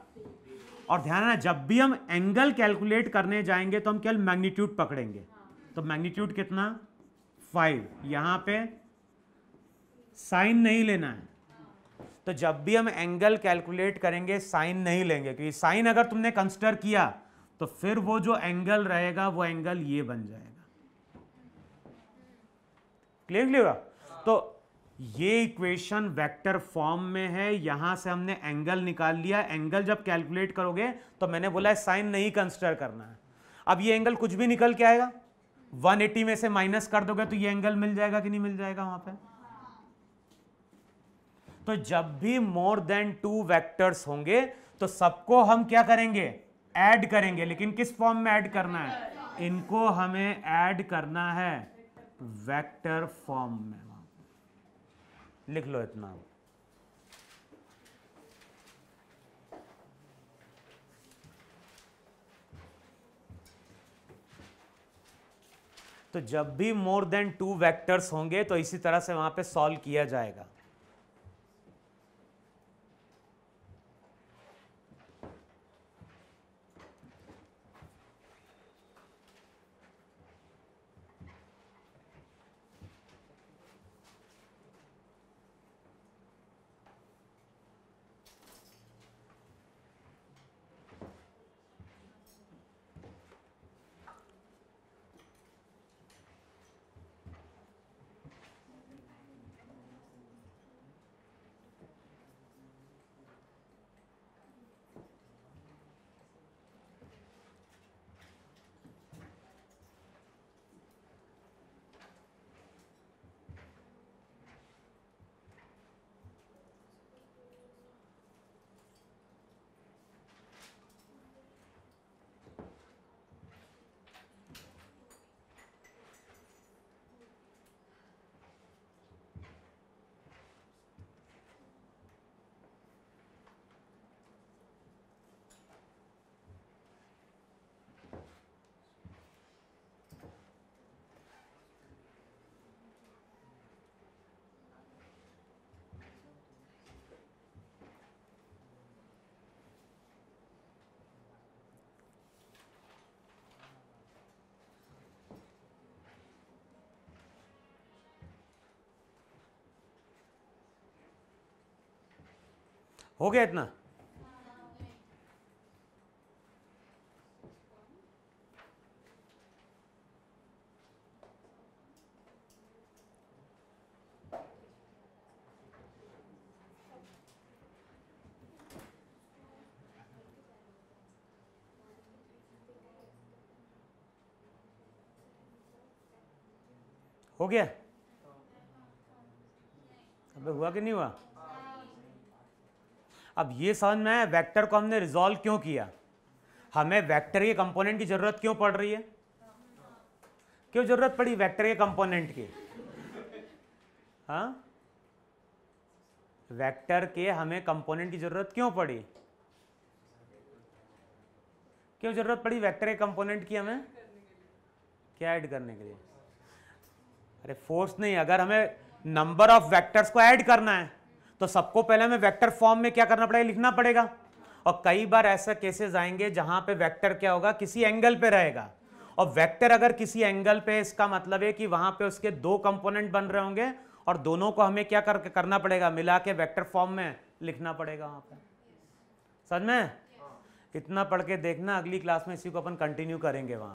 और ध्यान रखना जब भी हम एंगल कैलकुलेट करने जाएंगे तो हम केवल मैग्नीट्यूड पकड़ेंगे तो मैग्नीट्यूड कितना फाइव यहां पे साइन नहीं लेना है तो जब भी हम एंगल कैलकुलेट करेंगे साइन नहीं लेंगे क्योंकि साइन अगर तुमने कंसिडर किया तो फिर वो जो एंगल रहेगा वो एंगल ये बन जाएगा क्लियर क्लियर तो ये इक्वेशन वेक्टर फॉर्म में है यहां से हमने एंगल निकाल लिया एंगल जब कैलकुलेट करोगे तो मैंने बोला साइन नहीं कंसिडर करना है अब ये एंगल कुछ भी निकल के आएगा 180 में से माइनस कर दोगे तो ये एंगल मिल जाएगा कि नहीं मिल जाएगा वहां पे तो जब भी मोर देन टू वेक्टर्स होंगे तो सबको हम क्या करेंगे ऐड करेंगे लेकिन किस फॉर्म में ऐड करना है इनको हमें ऐड करना है वेक्टर फॉर्म में लिख लो इतना तो जब भी मोर देन टू वेक्टर्स होंगे तो इसी तरह से वहां पे सॉल्व किया जाएगा हो गया इतना हो गया अबे हुआ कि नहीं हुआ अब ये समझ में आया वैक्टर को हमने रिजोल्व क्यों किया हमें वैक्टर के कंपोनेंट की ज़रूरत क्यों पड़ रही है क्यों ज़रूरत पड़ी वैक्टर के कंपोनेंट की हाँ वैक्टर के हमें कंपोनेंट की ज़रूरत क्यों पड़ी क्यों ज़रूरत पड़ी वैक्टर के कंपोनेंट की हमें क्या ऐड करने के लिए अरे फोर्स नहीं अगर हमें नंबर ऑफ वेक्टर्स को ऐड करना है तो सबको पहले हमें वेक्टर फॉर्म में क्या करना पड़ेगा लिखना पड़ेगा और कई बार ऐसा केसेस आएंगे जहां पे वेक्टर क्या होगा किसी एंगल पे रहेगा और वेक्टर अगर किसी एंगल पे इसका मतलब है कि वहां पे उसके दो कंपोनेंट बन रहे होंगे और दोनों को हमें क्या कर, करना पड़ेगा मिला के वैक्टर फॉर्म में लिखना पड़ेगा वहां पे समझ में कितना पढ़ के देखना अगली क्लास में इसी को अपन कंटिन्यू करेंगे वहां